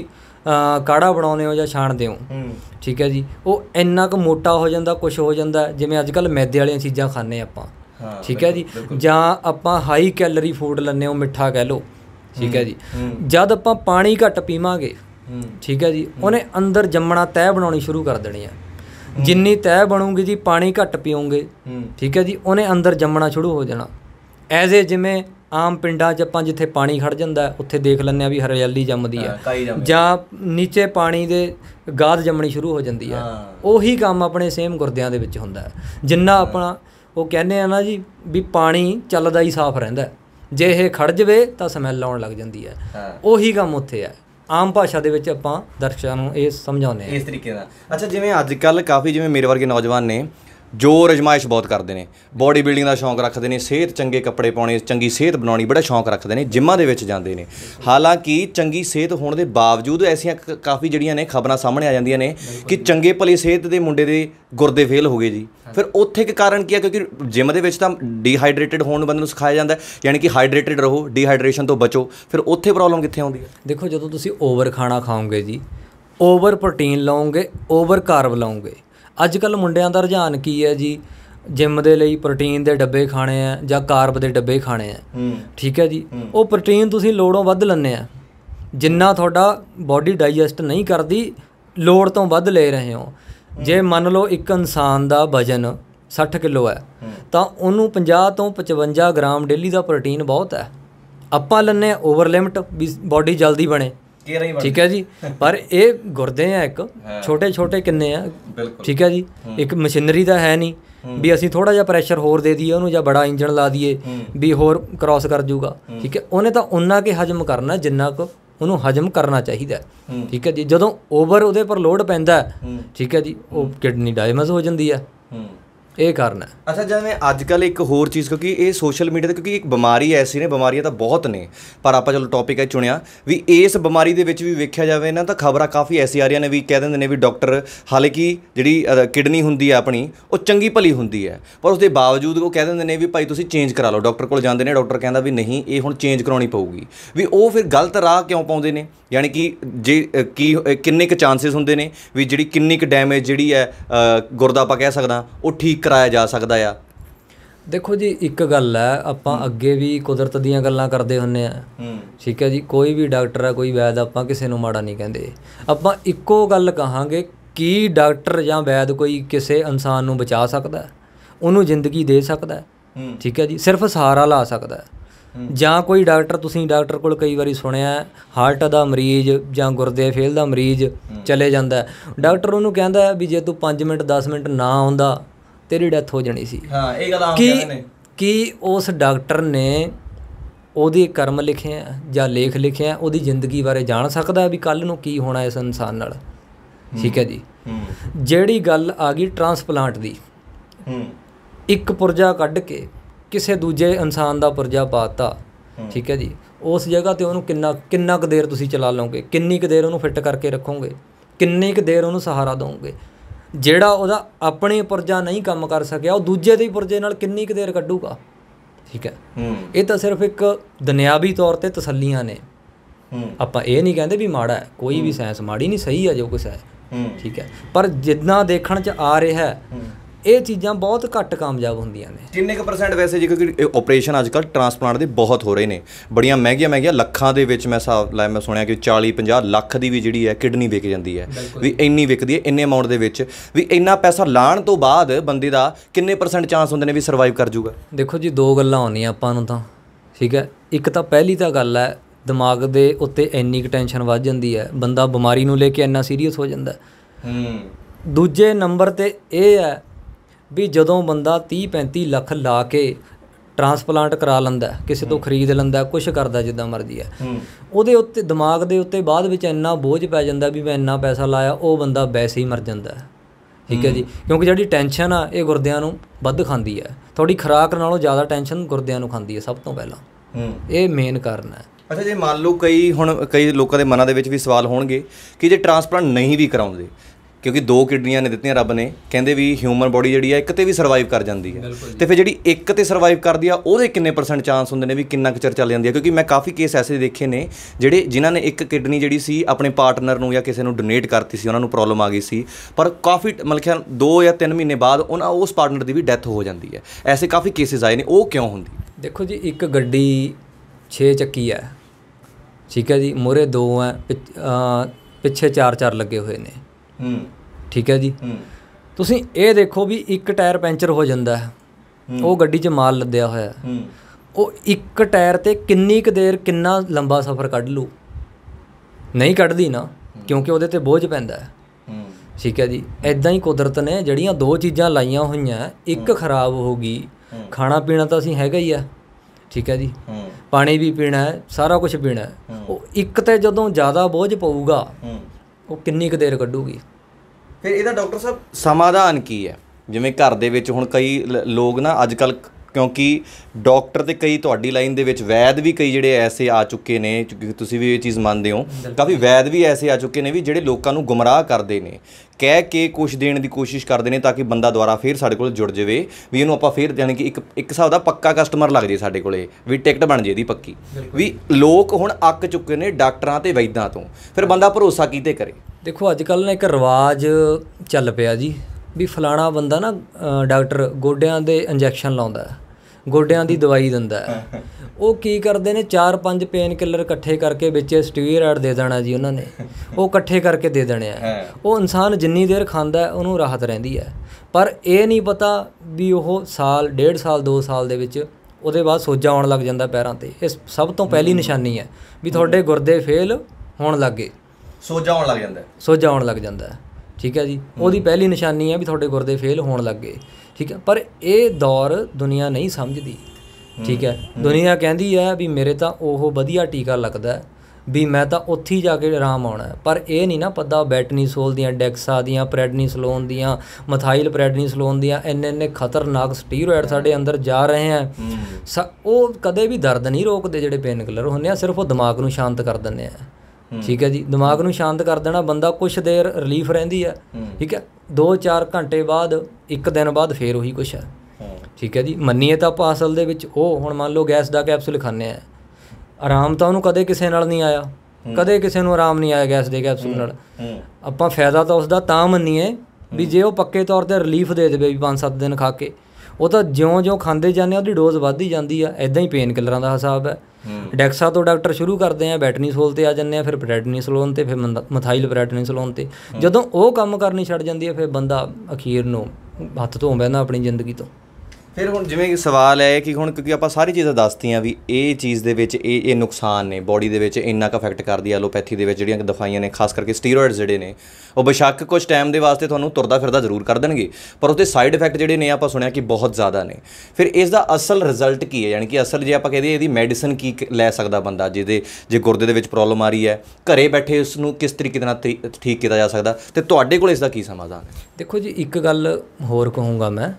S2: ਕਾੜਾ ਬਣਾਉਂਦੇ ਹੋ ਜਾਂ ਛਾਣਦੇ ਹੋ ਠੀਕ ਹੈ ਜੀ ਉਹ ਇੰਨਾ ਕੁ ਮੋਟਾ ਹੋ ਜਾਂਦਾ ਕੁਝ ਹੋ ਜਾਂਦਾ ਜਿਵੇਂ ਅੱਜ ਕੱਲ ਮੈਦੇ ਵਾਲੀਆਂ ਚੀਜ਼ਾਂ ਖਾਂਦੇ ਆਪਾਂ ਠੀਕ ਹੈ ਜੀ ਜਾਂ ਆਪਾਂ ਹਾਈ ਕੈਲਰੀ ਫੂਡ ਲੰਨੇ ਹੋ ਮਿੱਠਾ ਕਹਿ ਲੋ ਠੀਕ ਹੈ ਜੀ ਜਦ ਆਪਾਂ ਪਾਣੀ ਘੱਟ ਪੀਵਾਂਗੇ ਠੀਕ ਹੈ ਜੀ ਉਹਨੇ ਅੰਦਰ ਜੰਮਣਾ ਤੈਅ ਬਣਾਉਣੀ ਸ਼ੁਰੂ ਕਰ ਦੇਣੀ ਹੈ ਜਿੰਨੀ ਤੈਅ ਬਣੂਗੀ ਜੀ ਪਾਣੀ ਘੱਟ ਪੀਓਗੇ ਠੀਕ ਹੈ ਜੀ ਉਹਨੇ ਅੰਦਰ ਜੰਮਣਾ ਸ਼ੁਰੂ ਹੋ ਜਾਣਾ ਐਜ਼ ਏ ਜਿਵੇਂ ਆਮ ਪਿੰਡਾਂ 'ਚ ਆਪਾਂ ਜਿੱਥੇ ਪਾਣੀ ਖੜ ਜਾਂਦਾ ਉੱਥੇ ਦੇਖ ਲੈਂਦੇ ਆ ਵੀ ਹਰਿਆਲੀ ਜੰਮਦੀ ਆ ਜਾਂ ਨੀਚੇ ਪਾਣੀ ਦੇ ਗਾਦ ਜੰਮਣੀ ਸ਼ੁਰੂ ਹੋ ਜਾਂਦੀ ਆ ਉਹੀ ਕੰਮ ਆਪਣੇ ਸੇਮ ਗੁਰਦਿਆਂ ਦੇ ਵਿੱਚ ਹੁੰਦਾ ਜਿੰਨਾ ਆਪਣਾ ਉਹ ਕਹਿੰਦੇ ਆ ਨਾ ਜੀ ਵੀ ਪਾਣੀ ਚੱਲਦਾ ਹੀ ਸਾਫ਼ ਰਹਿੰਦਾ ਜੇ ਇਹ ਖੜ ਜਵੇ ਤਾਂ ਸਮੈਲ ਆਉਣ ਲੱਗ ਜਾਂਦੀ ਹੈ ਉਹੀ ਕੰਮ ਉੱਥੇ ਹੈ ਆਮ ਭਾਸ਼ਾ ਦੇ ਵਿੱਚ ਆਪਾਂ ਦਰਸ਼ਕਾਂ ਨੂੰ ਇਹ ਸਮਝਾਉਂਦੇ ਆ ਇਸ ਤਰੀਕੇ ਨਾਲ
S1: ਅੱਛਾ ਜਿਵੇਂ ਅੱਜ ਕੱਲ ਕਾਫੀ ਜਿਵੇਂ ਮੇਰੇ ਵਰਗੇ ਨੌਜਵਾਨ ਨੇ ਜੋਰ ਅਜਮਾਇਸ਼ ਬਹੁਤ ਕਰਦੇ ਨੇ ਬਾਡੀ ਬਿਲਡਿੰਗ ਦਾ ਸ਼ੌਂਕ ਰੱਖਦੇ ਨੇ ਸਿਹਤ ਚੰਗੇ ਕੱਪੜੇ ਪਾਉਣੇ ਚੰਗੀ ਸਿਹਤ ਬਣਾਉਣੀ ਬੜਾ ਸ਼ੌਂਕ ਰੱਖਦੇ ਨੇ ਜਿੰਮਾਂ ਦੇ ਵਿੱਚ ਜਾਂਦੇ ਨੇ ਹਾਲਾਂਕਿ ਚੰਗੀ ਸਿਹਤ ਹੋਣ ਦੇ ਬਾਵਜੂਦ ਐਸੀਆਂ ਕਾਫੀ ਜਿਹੜੀਆਂ ਨੇ ਖਬਰਾਂ ਸਾਹਮਣੇ ਆ ਜਾਂਦੀਆਂ ਨੇ ਕਿ ਚੰਗੇ ਭਲੇ ਸਿਹਤ ਦੇ ਮੁੰਡੇ ਦੇ ਗੁਰਦੇ ਫੇਲ ਹੋ ਗਏ ਜੀ ਫਿਰ ਉੱਥੇ ਇੱਕ ਕਾਰਨ ਕੀ ਹੈ ਕਿਉਂਕਿ ਜਿਮ ਦੇ ਵਿੱਚ ਤਾਂ ਡੀਹਾਈਡਰੇਟਡ ਹੋਣ ਬੰਦੇ ਨੂੰ ਸਿਖਾਇਆ ਜਾਂਦਾ ਯਾਨੀ ਕਿ ਹਾਈਡਰੇਟਡ ਰਹੋ ਡੀਹਾਈਡਰੇਸ਼ਨ ਤੋਂ ਬਚੋ ਫਿਰ ਉੱਥੇ ਪ੍ਰੋਬਲਮ ਕਿੱਥੇ ਆਉਂਦੀ ਹੈ ਦੇਖੋ ਜਦੋਂ ਤੁਸੀਂ ਓਵਰ ਖਾਣਾ
S2: ਖਾਓਗੇ ਜੀ ਓਵਰ ਪ੍ਰੋਟੀਨ ਲਾਓਗੇ ਓਵਰ ਕਾਰਬ ਲਾਓਗੇ ਅੱਜ ਕੱਲ ਮੁੰਡਿਆਂ ਦਾ ਰੁਝਾਨ ਕੀ ਹੈ ਜੀ ਜਿਮ ਦੇ ਲਈ ਪ੍ਰੋਟੀਨ ਦੇ ਡੱਬੇ ਖਾਣੇ ਆ ਜਾਂ ਕਾਰਬ ਦੇ ਡੱਬੇ ਖਾਣੇ ਆ ਠੀਕ ਹੈ ਜੀ ਉਹ ਪ੍ਰੋਟੀਨ ਤੁਸੀਂ ਲੋੜੋਂ ਵੱਧ ਲੰਨੇ ਆ ਜਿੰਨਾ ਤੁਹਾਡਾ ਬਾਡੀ ਡਾਈਜੈਸਟ ਨਹੀਂ ਕਰਦੀ ਲੋੜ ਤੋਂ ਵੱਧ ਲੈ ਰਹੇ ਹੋ ਜੇ ਮੰਨ ਲਓ ਇੱਕ ਇਨਸਾਨ ਦਾ ਵਜਨ 60 ਕਿਲੋ ਹੈ ਤਾਂ ਉਹਨੂੰ 50 ਤੋਂ 55 ਗ੍ਰਾਮ ਡੇਲੀ ਦਾ ਪ੍ਰੋਟੀਨ ਬਹੁਤ ਹੈ ਆਪਾਂ ਲੰਨੇ ਓਵਰ ਲਿਮਟ ਬਾਡੀ ਜਲਦੀ ਬਣੇ ਕੇਰਾ ਹੀ ਠੀਕ ਹੈ ਜੀ ਪਰ ਇਹ ਗੁਰਦੇ ਆ ਇੱਕ ਛੋਟੇ ਛੋਟੇ ਕਿੰਨੇ ਆ ਠੀਕ ਹੈ ਜੀ ਇੱਕ ਮਸ਼ੀਨਰੀ ਦਾ ਹੈ ਨਹੀਂ ਵੀ ਅਸੀਂ ਥੋੜਾ ਜਿਹਾ ਪ੍ਰੈਸ਼ਰ ਹੋਰ ਦੇ ਦਈਏ ਉਹਨੂੰ ਜਾਂ ਬੜਾ ਇੰਜਣ ਲਾ ਦਈਏ ਵੀ ਹੋਰ ਕ੍ਰਾਸ ਕਰ ਜਾਊਗਾ ਠੀਕ ਹੈ ਉਹਨੇ ਤਾਂ ਉਨਾ ਕੇ ਹਜਮ ਕਰਨਾ ਜਿੰਨਾ ਕੁ ਉਹਨੂੰ ਹਜਮ ਕਰਨਾ ਚਾਹੀਦਾ ਠੀਕ ਹੈ ਜੀ ਜਦੋਂ ਓਵਰ ਉਹਦੇ ਪਰ ਲੋਡ ਪੈਂਦਾ ਠੀਕ ਹੈ ਜੀ ਉਹ ਕਿਡਨੀ ਡੈਮੇਜ ਹੋ ਜਾਂਦੀ ਆ
S1: ਇਹ ਕਾਰਨ ਹੈ ਅੱਛਾ ਜਿਵੇਂ ਅੱਜ ਕੱਲ ਇੱਕ ਹੋਰ ਚੀਜ਼ ਕਿਉਂਕਿ ਇਹ ਸੋਸ਼ਲ ਮੀਡੀਆ ਤੇ ਕਿਉਂਕਿ ਇੱਕ ਬਿਮਾਰੀ ਐਸੀ ਨੇ ਬਿਮਾਰੀਆਂ ਤਾਂ ਬਹੁਤ ਨੇ ਪਰ ਆਪਾਂ ਚਲੋ ਟੌਪਿਕ ਹੈ ਚੁਣਿਆ ਵੀ ਇਸ ਬਿਮਾਰੀ ਦੇ ਵਿੱਚ ਵੀ ਵੇਖਿਆ ਜਾਵੇ ਨਾ ਤਾਂ ਖਬਰਾਂ ਕਾਫੀ ਐਸੀ ਆ ਰਹੀਆਂ ਨੇ ਵੀ ਕਹਿ ਦਿੰਦੇ ਨੇ ਵੀ ਡਾਕਟਰ ਹਾਲੇ ਕਿ ਜਿਹੜੀ ਕਿਡਨੀ ਹੁੰਦੀ ਹੈ ਆਪਣੀ ਉਹ ਚੰਗੀ ਭਲੀ ਹੁੰਦੀ ਹੈ ਪਰ ਉਸ ਦੇ ਬਾਵਜੂਦ ਉਹ ਕਹਿ ਦਿੰਦੇ ਨੇ ਵੀ ਭਾਈ ਤੁਸੀਂ ਚੇਂਜ ਕਰਾ ਲਓ ਡਾਕਟਰ ਕੋਲ ਜਾਂਦੇ ਨੇ ਡਾਕਟਰ ਕਹਿੰਦਾ ਵੀ ਨਹੀਂ ਇਹ ਹੁਣ ਚੇਂਜ ਕਰਾਉਣੀ ਪਊਗੀ ਵੀ ਉਹ ਫਿਰ ਗਲਤ ਰਾਹ ਕਿਉਂ ਪਾਉਂਦੇ ਨੇ ਯਾਨੀ ਕਿ ਜੇ ਕੀ ਕਿੰਨੇ ਕ ਚਾਂਸਸ ਹੁੰਦੇ ਨੇ ਵੀ ਜਿਹੜੀ ਕਿੰਨੀ ਕ ਡੈਮੇਜ ਜਿਹੜੀ ਹੈ ਗੁਰਦਾ ਆਪਾਂ ਕਹਿ ਸਕਦਾ ਉਹ ਠੀਕ ਕਰਾਇਆ ਜਾ ਸਕਦਾ ਆ
S2: ਦੇਖੋ ਜੀ ਇੱਕ ਗੱਲ ਹੈ ਆਪਾਂ ਅੱਗੇ ਵੀ ਕੁਦਰਤ ਦੀਆਂ ਗੱਲਾਂ ਕਰਦੇ ਹੁੰਨੇ ਆ ਠੀਕ ਹੈ ਜੀ ਕੋਈ ਵੀ ਡਾਕਟਰ ਆ ਕੋਈ ਵੈਦ ਆਪਾਂ ਕਿਸੇ ਨੂੰ ਮਾੜਾ ਨਹੀਂ ਕਹਿੰਦੇ ਆਪਾਂ ਇੱਕੋ ਗੱਲ ਕਹਾਂਗੇ ਕੀ ਡਾਕਟਰ ਜਾਂ ਵੈਦ ਕੋਈ ਕਿਸੇ ਇਨਸਾਨ ਨੂੰ ਬਚਾ ਸਕਦਾ ਉਹਨੂੰ ਜ਼ਿੰਦਗੀ ਦੇ ਸਕਦਾ ਠੀਕ ਹੈ ਜੀ ਸਿਰਫ ਸਹਾਰਾ ਲਾ ਸਕਦਾ ਜਾਂ ਕੋਈ ਡਾਕਟਰ ਤੁਸੀਂ ਡਾਕਟਰ ਕੋਲ ਕਈ ਵਾਰੀ ਸੁਣਿਆ ਹਾਰਟ ਦਾ ਮਰੀਜ਼ ਜਾਂ ਗੁਰਦੇ ਫੇਲ ਦਾ ਮਰੀਜ਼ ਚਲੇ ਜਾਂਦਾ ਡਾਕਟਰ ਉਹਨੂੰ ਕਹਿੰਦਾ ਵੀ ਜੇ ਤੂੰ 5 ਮਿੰਟ 10 ਮਿੰਟ ਨਾ ਆਉਂਦਾ ਤੇਰੀ ਡੈਥ ਹੋ ਜਾਣੀ ਸੀ ਹਾਂ ਇਹ ਗੱਲ ਆਮ ਕਹਿੰਦੇ ਨੇ ਕਿ ਉਸ ਡਾਕਟਰ ਨੇ ਉਹਦੇ ਕਰਮ ਲਿਖੇ ਆ ਜਾਂ ਲੇਖ ਲਿਖੇ ਆ ਉਹਦੀ ਜ਼ਿੰਦਗੀ ਬਾਰੇ ਜਾਣ ਸਕਦਾ ਵੀ ਕੱਲ ਨੂੰ ਕੀ ਹੋਣਾ ਇਸ ਇਨਸਾਨ ਨਾਲ ਠੀਕ ਹੈ ਜੀ ਜਿਹੜੀ ਗੱਲ ਆ ਗਈ ਟਰਾਂਸਪਲਾਂਟ ਦੀ ਇੱਕ ਪੁਰਜਾ ਕੱਢ ਕੇ ਕਿਸੇ ਦੂਜੇ ਇਨਸਾਨ ਦਾ ਪੁਰਜਾ ਪਾਤਾ ਠੀਕ ਹੈ ਜੀ ਉਸ ਜਗ੍ਹਾ ਤੇ ਉਹਨੂੰ ਕਿੰਨਾ ਕਿੰਨਾ ਕੁ ਦੇਰ ਤੁਸੀਂ ਚਲਾ ਲਓਗੇ ਕਿੰਨੀ ਕੁ ਦੇਰ ਉਹਨੂੰ ਫਿੱਟ ਕਰਕੇ ਰੱਖੋਗੇ ਕਿੰਨੀ ਕੁ ਦੇਰ ਉਹਨੂੰ ਸਹਾਰਾ ਦੋਗੇ ਜਿਹੜਾ ਉਹਦਾ ਆਪਣੇ ਪੁਰਜਾ ਨਹੀਂ ਕੰਮ ਕਰ ਸਕਿਆ ਉਹ ਦੂਜੇ ਦੇ ਪੁਰਜੇ ਨਾਲ ਕਿੰਨੀ ਕੁ ਦੇਰ ਕੱਢੂਗਾ ਠੀਕ ਹੈ ਇਹ ਤਾਂ ਸਿਰਫ ਇੱਕ ਦੁਨਿਆਵੀ ਤੌਰ ਤੇ ਤਸੱਲੀਆਂ ਨੇ ਆਪਾਂ ਇਹ ਨਹੀਂ ਕਹਿੰਦੇ ਵੀ ਮਾੜਾ ਹੈ ਕੋਈ ਵੀ ਸਾਇੰਸ ਮਾੜੀ ਨਹੀਂ ਸਹੀ ਹੈ ਜੋ ਕੁਝ ਹੈ ਠੀਕ ਹੈ ਪਰ ਜਿੰਨਾ ਦੇਖਣ ਚ ਆ ਰਿਹਾ ਹੈ ਇਹ ਚੀਜ਼ਾਂ ਬਹੁਤ ਘੱਟ ਕਾਮਯਾਬ ਹੁੰਦੀਆਂ ਨੇ
S1: ਕਿੰਨੇ ਕੁ ਪਰਸੈਂਟ ਵੈਸੇ ਜੇ ਕਿਉਂਕਿ ਆਪਰੇਸ਼ਨ ਅੱਜ ਕੱਲ੍ਹ ਟ੍ਰਾਂਸਪਲਾਂਟ ਦੇ ਬਹੁਤ ਹੋ ਰਹੇ ਨੇ ਬੜੀਆਂ ਮਹਿੰਗੀਆਂ ਮਹਿੰਗੀਆਂ ਲੱਖਾਂ ਦੇ ਵਿੱਚ ਮੈਂ ਹਿਸਾਬ ਲੈ ਮੈਂ ਸੁਣਿਆ ਕਿ 40 50 ਲੱਖ ਦੀ ਵੀ ਜਿਹੜੀ ਹੈ ਕਿਡਨੀ ਵਿਕ ਜਾਂਦੀ ਹੈ ਵੀ ਇੰਨੀ ਵਿਕਦੀ ਹੈ ਇੰਨੇ ਅਮਾਉਂਟ ਦੇ ਵਿੱਚ ਵੀ ਇੰਨਾ ਪੈਸਾ ਲਾਣ ਤੋਂ ਬਾਅਦ ਬੰਦੇ ਦਾ ਕਿੰਨੇ ਪਰਸੈਂਟ ਚਾਂਸ ਹੁੰਦੇ ਨੇ ਵੀ ਸਰਵਾਈਵ ਕਰ ਜਾਊਗਾ
S2: ਦੇਖੋ ਜੀ ਦੋ ਗੱਲਾਂ ਆਉਂਦੀਆਂ ਆਪਾਂ ਨੂੰ ਤਾਂ ਠੀਕ ਹੈ ਇੱਕ ਤਾਂ ਪਹਿਲੀ ਤਾਂ ਗੱਲ ਹੈ ਦਿਮਾਗ ਦੇ ਉੱਤੇ ਇੰਨੀ ਕੁ ਟੈਨਸ਼ਨ ਵੱਧ ਜਾਂਦੀ ਹੈ ਬੰਦਾ ਬਿਮਾਰੀ ਨੂੰ ਲੈ ਕੇ ਇੰਨਾ ਸੀਰੀਅਸ ਹੋ ਜਾਂਦਾ ਹੂੰ ਦੂਜੇ ਨੰਬਰ ਤੇ ਇਹ ਹੈ ਵੀ ਜਦੋਂ ਬੰਦਾ 30 35 ਲੱਖ ਲਾ ਕੇ ਟਰਾਂਸਪਲਾਂਟ ਕਰਾ ਲੈਂਦਾ ਕਿਸੇ ਤੋਂ ਖਰੀਦ ਲੈਂਦਾ ਕੁਝ ਕਰਦਾ ਜਿੱਦਾਂ ਮਰਜ਼ੀ ਹੈ ਉਹਦੇ ਉੱਤੇ ਦਿਮਾਗ ਦੇ ਉੱਤੇ ਬਾਅਦ ਵਿੱਚ ਇੰਨਾ ਬੋਝ ਪੈ ਜਾਂਦਾ ਵੀ ਮੈਂ ਇੰਨਾ ਪੈਸਾ ਲਾਇਆ ਉਹ ਬੰਦਾ ਵੈਸੇ ਹੀ ਮਰ ਜਾਂਦਾ ਠੀਕ ਹੈ ਜੀ ਕਿਉਂਕਿ ਜਿਹੜੀ ਟੈਨਸ਼ਨ ਆ ਇਹ ਗੁਰਦਿਆਂ ਨੂੰ ਵੱਧ ਖਾਂਦੀ ਹੈ ਥੋੜੀ ਖਰਾਕ ਨਾਲੋਂ ਜ਼ਿਆਦਾ ਟੈਨਸ਼ਨ ਗੁਰਦਿਆਂ ਨੂੰ ਖਾਂਦੀ ਹੈ ਸਭ ਤੋਂ ਪਹਿਲਾਂ ਇਹ ਮੇਨ ਕਾਰਨ ਹੈ
S1: ਅੱਛਾ ਜੇ ਮੰਨ ਲਓ ਕਈ ਹੁਣ ਕਈ ਲੋਕਾਂ ਦੇ ਮਨਾਂ ਦੇ ਵਿੱਚ ਵੀ ਸਵਾਲ ਹੋਣਗੇ ਕਿ ਜੇ ਟਰਾਂਸਪਲਾਂਟ ਨਹੀਂ ਵੀ ਕਰਾਉਂਦੇ ਕਿਉਂਕਿ ਦੋ ਕਿਡਨੀਆਂ ਨੇ ਦਿੱਤੀਆਂ ਰੱਬ ਨੇ ਕਹਿੰਦੇ ਵੀ ਹਿਊਮਨ ਬੋਡੀ ਜਿਹੜੀ ਆ ਇੱਕ ਤੇ ਵੀ ਸਰਵਾਈਵ ਕਰ ਜਾਂਦੀ ਹੈ ਤੇ ਫਿਰ ਜਿਹੜੀ ਇੱਕ ਤੇ ਸਰਵਾਈਵ ਕਰਦੀ ਆ ਉਹਦੇ ਕਿੰਨੇ ਪਰਸੈਂਟ ਚਾਂਸ ਹੁੰਦੇ ਨੇ ਵੀ ਕਿੰਨਾ ਕੁ ਚਿਰ ਚੱਲ ਜਾਂਦੀ ਆ ਕਿਉਂਕਿ ਮੈਂ ਕਾਫੀ ਕੇਸ ਐਸੇ ਦੇਖੇ ਨੇ ਜਿਹੜੇ ਜਿਨ੍ਹਾਂ ਨੇ ਇੱਕ ਕਿਡਨੀ ਜਿਹੜੀ ਸੀ ਆਪਣੇ ਪਾਰਟਨਰ ਨੂੰ ਜਾਂ ਕਿਸੇ ਨੂੰ ਡੋਨੇਟ ਕਰਤੀ ਸੀ ਉਹਨਾਂ ਨੂੰ ਪ੍ਰੋਬਲਮ ਆ ਗਈ ਸੀ ਪਰ ਕਾਫੀ ਮਤਲਬ ਖਿਆਲ 2 ਜਾਂ 3 ਮਹੀਨੇ ਬਾਅਦ ਉਹਨਾਂ ਉਸ ਪਾਰਟਨਰ ਦੀ ਵੀ ਡੈਥ ਹੋ ਜਾਂਦੀ ਹੈ ਐਸੇ ਕਾਫੀ ਕੇਸਿਸ ਆਏ ਨੇ ਉਹ ਕਿਉਂ ਹੁੰਦੀ
S2: ਦੇਖੋ ਜੀ ਇੱਕ ਗੱਡੀ 6 ਚੱਕੀ ਆ ਠੀਕ ਹੈ ਜੀ ਮੋਰੇ ਦੋ ਆ ਪਿੱਛੇ ਚਾਰ ਚਾਰ ਲੱਗੇ ਹੋਏ ਨੇ ਹੂੰ ਠੀਕ ਹੈ ਜੀ ਤੁਸੀਂ ਇਹ ਦੇਖੋ ਵੀ ਇੱਕ ਟਾਇਰ ਪੈਂਚਰ ਹੋ ਜਾਂਦਾ ਹੈ ਉਹ ਗੱਡੀ 'ਚ ਮਾਲ ਲੱਦਿਆ ਹੋਇਆ ਹੈ ਉਹ ਇੱਕ ਟਾਇਰ ਤੇ ਕਿੰਨੀ ਕੁ ਦੇਰ ਕਿੰਨਾ ਲੰਬਾ ਸਫ਼ਰ ਕੱਢ ਲੂ ਨਹੀਂ ਕੱਢਦੀ ਨਾ ਕਿਉਂਕਿ ਉਹਦੇ ਤੇ ਬੋਝ ਪੈਂਦਾ ਹੈ ਠੀਕ ਹੈ ਜੀ ਐਦਾਂ ਹੀ ਕੁਦਰਤ ਨੇ ਜਿਹੜੀਆਂ ਦੋ ਚੀਜ਼ਾਂ ਲਾਈਆਂ ਹੋਈਆਂ ਇੱਕ ਖਰਾਬ ਹੋ ਗਈ ਖਾਣਾ ਪੀਣਾ ਤਾਂ ਅਸੀਂ ਹੈਗਾ ਹੀ ਆ ਠੀਕ ਹੈ ਜੀ ਪਾਣੀ ਵੀ ਪੀਣਾ ਹੈ ਸਾਰਾ ਕੁਝ ਪੀਣਾ ਹੈ ਉਹ ਇੱਕ ਤੇ ਜਦੋਂ ਜ਼ਿਆਦਾ ਬੋਝ ਪਊਗਾ ਉਹ ਕਿੰਨੀ ਕੁ ਦੇਰ ਕੱਢੂਗੀ
S1: ਫਿਰ ਇਹਦਾ ਡਾਕਟਰ ਸਾਹਿਬ ਸਮਾਧਾਨ ਕੀ ਹੈ ਜਿਵੇਂ ਘਰ ਦੇ ਵਿੱਚ ਹੁਣ ਕਈ ਲੋਕ ਨਾ ਅੱਜ ਕੱਲ ਕਿਉਂਕਿ ਡਾਕਟਰ ਤੇ ਕਈ ਤੁਹਾਡੀ ਲਾਈਨ ਦੇ ਵਿੱਚ ਵੈਦ ਵੀ ਕਈ ਜਿਹੜੇ ਐਸੇ ਆ ਚੁੱਕੇ ਨੇ ਕਿਉਂਕਿ ਤੁਸੀਂ ਵੀ ਇਹ ਚੀਜ਼ ਮੰਨਦੇ ਹੋ ਕਾਫੀ ਵੈਦ ਵੀ ਐਸੇ ਆ ਚੁੱਕੇ ਨੇ ਵੀ ਜਿਹੜੇ ਲੋਕਾਂ ਨੂੰ ਗੁੰਮਰਾਹ ਕਰਦੇ ਨੇ ਕਹਿ ਕੇ ਕੁਝ ਦੇਣ ਦੀ ਕੋਸ਼ਿਸ਼ ਕਰਦੇ ਨੇ ਤਾਂ ਕਿ ਬੰਦਾ ਦੁਬਾਰਾ ਫੇਰ ਸਾਡੇ ਕੋਲ ਜੁੜ ਜਾਵੇ ਵੀ ਇਹਨੂੰ ਆਪਾਂ ਫੇਰ ਯਾਨੀ ਕਿ ਇੱਕ ਇੱਕ ਹਿਸਾਬ ਦਾ ਪੱਕਾ ਕਸਟਮਰ ਲੱਗ ਜੇ ਸਾਡੇ ਕੋਲੇ ਵੀ ਟਿਕਟ ਬਣ ਜੇ ਦੀ ਪੱਕੀ ਵੀ ਲੋਕ ਹੁਣ ਅੱਕ ਚੁੱਕੇ ਨੇ ਡਾਕਟਰਾਂ ਤੇ ਵੈਦਾਂ ਤੋਂ ਫਿਰ ਬੰਦਾ ਭਰੋਸਾ ਕੀਤੇ ਕਰੇ
S2: ਦੇਖੋ ਅੱਜ ਕੱਲ ਨਾ ਇੱਕ ਰਿਵਾਜ ਚੱਲ ਪਿਆ ਜੀ ਵੀ ਫਲਾਣਾ ਬੰਦਾ ਨਾ ਡਾਕਟਰ ਗੋਡਿਆਂ ਦੇ ਇੰਜੈਕਸ਼ਨ ਲਾਉਂਦਾ ਗੋਡਿਆਂ ਦੀ ਦਵਾਈ ਦਿੰਦਾ ਉਹ ਕੀ ਕਰਦੇ ਨੇ 4-5 ਪੇਨ ਕਿਲਰ ਇਕੱਠੇ ਕਰਕੇ ਵਿੱਚ ਸਟੀਰੋਇਡ ਦੇ ਦੇਣਾ ਜੀ ਉਹਨਾਂ ਨੇ ਉਹ ਇਕੱਠੇ ਕਰਕੇ ਦੇ ਦੇਣੇ ਆ ਉਹ ਇਨਸਾਨ ਜਿੰਨੀ ਦੇਰ ਖਾਂਦਾ ਉਹਨੂੰ ਰਾਹਤ ਰਹਿੰਦੀ ਹੈ ਪਰ ਇਹ ਨਹੀਂ ਪਤਾ ਵੀ ਉਹ ਸਾਲ ਡੇਢ ਸਾਲ 2 ਸਾਲ ਦੇ ਵਿੱਚ ਉਹਦੇ ਬਾਅਦ ਸੋਜਾ ਆਉਣ ਲੱਗ ਜਾਂਦਾ ਪੈਰਾਂ ਤੇ ਇਹ ਸਭ ਤੋਂ ਪਹਿਲੀ ਨਿਸ਼ਾਨੀ ਹੈ ਵੀ ਤੁਹਾਡੇ ਗੁਰਦੇ ਫੇਲ ਹੋਣ ਲੱਗੇ ਸੋਜਾ ਆਉਣ ਲੱਗ ਜਾਂਦਾ ਸੋਜਾ ਆਉਣ ਲੱਗ ਜਾਂਦਾ ਠੀਕ ਹੈ ਜੀ ਉਹਦੀ ਪਹਿਲੀ ਨਿਸ਼ਾਨੀ ਹੈ ਵੀ ਤੁਹਾਡੇ ਗੁਰਦੇ ਫੇਲ ਹੋਣ ਲੱਗ ਗਏ ਠੀਕ ਹੈ ਪਰ ਇਹ ਦੌਰ ਦੁਨੀਆ ਨਹੀਂ ਸਮਝਦੀ ਠੀਕ ਹੈ ਦੁਨੀਆ ਕਹਿੰਦੀ ਹੈ ਵੀ ਮੇਰੇ ਤਾਂ ਉਹ ਵਧੀਆ ਟੀਕਾ ਲੱਗਦਾ ਵੀ ਮੈਂ ਤਾਂ ਉੱਥੇ ਜਾ ਕੇ ਆਰਾਮ ਆਉਣਾ ਪਰ ਇਹ ਨਹੀਂ ਨਾ ਪਤਾ ਬੈਟਨੀਸੋਲ ਦੀਆਂ ਡੈਕਸਾ ਦੀਆਂ ਪ੍ਰੈਡਨੀਸਲੋਨ ਦੀਆਂ ਮਥਾਈਲ ਪ੍ਰੈਡਨੀਸਲੋਨ ਦੀਆਂ ਇੰਨੇ ਇੰਨੇ ਖਤਰਨਾਕ ਸਟੀਰੋਇਡ ਸਾਡੇ ਅੰਦਰ ਜਾ ਰਹੇ ਆ ਉਹ ਕਦੇ ਵੀ ਦਰਦ ਨਹੀਂ ਰੋਕਦੇ ਜਿਹੜੇ ਪੇਨ ਕਿਲਰ ਹੁੰਦੇ ਆ ਸਿਰਫ ਉਹ ਦਿਮਾਗ ਨੂੰ ਸ਼ਾਂਤ ਕਰ ਦਿੰਦੇ ਆ ਠੀਕ ਹੈ ਜੀ ਦਿਮਾਗ ਨੂੰ ਸ਼ਾਂਤ ਕਰ ਦੇਣਾ ਬੰਦਾ ਕੁਝ ਦੇਰ ਰਿਲੀਫ ਰਹਿੰਦੀ ਆ ਠੀਕ ਹੈ 2-4 ਘੰਟੇ ਬਾਅਦ ਇੱਕ ਦਿਨ ਬਾਅਦ ਫੇਰ ਉਹੀ ਕੁਛ ਹੈ ਠੀਕ ਹੈ ਜੀ ਮੰਨੀਏ ਤਾਂ ਆਪਾਂ ਅਸਲ ਦੇ ਵਿੱਚ ਉਹ ਹੁਣ ਮੰਨ ਲਓ ਗੈਸ ਦਾ ਕੈਪਸੂਲ ਖਾਣੇ ਆ ਆਰਾਮ ਤਾਂ ਉਹਨੂੰ ਕਦੇ ਕਿਸੇ ਨਾਲ ਨਹੀਂ ਆਇਆ ਕਦੇ ਕਿਸੇ ਨੂੰ ਆਰਾਮ ਨਹੀਂ ਆਇਆ ਗੈਸ ਦੇ ਕੈਪਸੂਲ ਨਾਲ ਆਪਾਂ ਫਾਇਦਾ ਤਾਂ ਉਸ ਦਾ ਤਾਂ ਮੰਨੀਏ ਵੀ ਜੇ ਉਹ ਪੱਕੇ ਤੌਰ ਤੇ ਰਿਲੀਫ ਦੇ ਦੇਵੇ ਵੀ 5-7 ਦਿਨ ਖਾ ਕੇ ਉਹ ਤਾਂ ਜਿਉਂ-ਜਿਉਂ ਖਾਂਦੇ ਜਾਂਦੇ ਉਹਦੀ ਡੋਜ਼ ਵੱਧਦੀ ਜਾਂਦੀ ਆ ਐਦਾਂ ਹੀ ਪੇਨ ਕਿਲਰਾਂ ਦਾ ਹਿਸਾਬ ਹੈ ਡੈਕਸਾ ਤੋਂ ਡਾਕਟਰ ਸ਼ੁਰੂ ਕਰਦੇ ਆ ਬੈਟਨੀਸੋਲ ਤੇ ਆ ਜਾਂਦੇ ਆ ਫਿਰ ਪ੍ਰੈਡਨੀਸੋਲੋਨ ਤੇ ਫਿਰ
S1: ਮਥਾਈਲ ਪ੍ਰੈਡਨੀਸੋਲੋਨ ਤੇ
S2: ਜਦੋਂ ਉਹ ਕੰਮ ਕਰਨੀ ਛੱਡ ਜਾਂਦੀ ਹੈ ਫਿਰ ਬੰਦਾ ਅਖੀਰ ਨੂੰ ਹੱਥ ਧੋਂ ਬੈਣਾ ਆਪਣੀ ਜ਼ਿੰਦਗੀ ਤੋਂ
S1: ਫਿਰ ਹੁਣ ਜਿਵੇਂ ਕਿ ਸਵਾਲ ਹੈ ਕਿ ਹੁਣ ਕਿਉਂਕਿ ਆਪਾਂ ਸਾਰੀ ਚੀਜ਼ਾਂ ਦੱਸਤੀਆਂ ਵੀ ਇਹ ਚੀਜ਼ ਦੇ ਵਿੱਚ ਇਹ ਇਹ ਨੁਕਸਾਨ ਨੇ ਬਾਡੀ ਦੇ ਵਿੱਚ ਇੰਨਾ ਕੁ ਅਫੈਕਟ ਕਰਦੀ ਹੈ ਐਲੋਪੈਥੀ ਦੇ ਵਿੱਚ ਜਿਹੜੀਆਂ ਦਫਾਈਆਂ ਨੇ ਖਾਸ ਕਰਕੇ ਸਟੀਰੋਇਡਸ ਜਿਹੜੇ ਨੇ ਉਹ ਬਿਸ਼ੱਕ ਕੁਝ ਟਾਈਮ ਦੇ ਵਾਸਤੇ ਤੁਹਾਨੂੰ ਤੁਰਦਾ ਫਿਰਦਾ ਜ਼ਰੂਰ ਕਰ ਦੇਣਗੇ ਪਰ ਉਹਦੇ ਸਾਈਡ ਇਫੈਕਟ ਜਿਹੜੇ ਨੇ ਆਪਾਂ ਸੁਣਿਆ ਕਿ ਬਹੁਤ ਜ਼ਿਆਦਾ ਨੇ ਫਿਰ ਇਸ ਦਾ ਅਸਲ ਰਿਜ਼ਲਟ ਕੀ ਹੈ ਯਾਨੀ ਕਿ ਅਸਲ ਜੇ ਆਪਾਂ ਕਹਦੇ ਇਹਦੀ ਮੈਡੀਸਨ ਕੀ ਲੈ ਸਕਦਾ ਬੰਦਾ ਜਿਹਦੇ ਜੇ ਗੁਰਦੇ ਦੇ ਵਿੱਚ ਪ੍ਰੋਬਲਮ ਆ ਰਹੀ ਹੈ ਘਰੇ ਬੈਠੇ ਉਸ ਨੂੰ ਕਿਸ ਤਰੀਕੇ ਨਾਲ ਠੀਕ ਕੀਤਾ ਜਾ ਸਕਦਾ ਤੇ ਤੁਹਾਡੇ ਕੋਲ ਇਸ ਦਾ ਕੀ ਸਮਾਧਾਨ ਹੈ
S2: ਦੇਖੋ ਜੀ ਇੱਕ ਗੱਲ ਹੋਰ ਕਹੂੰਗਾ ਮੈਂ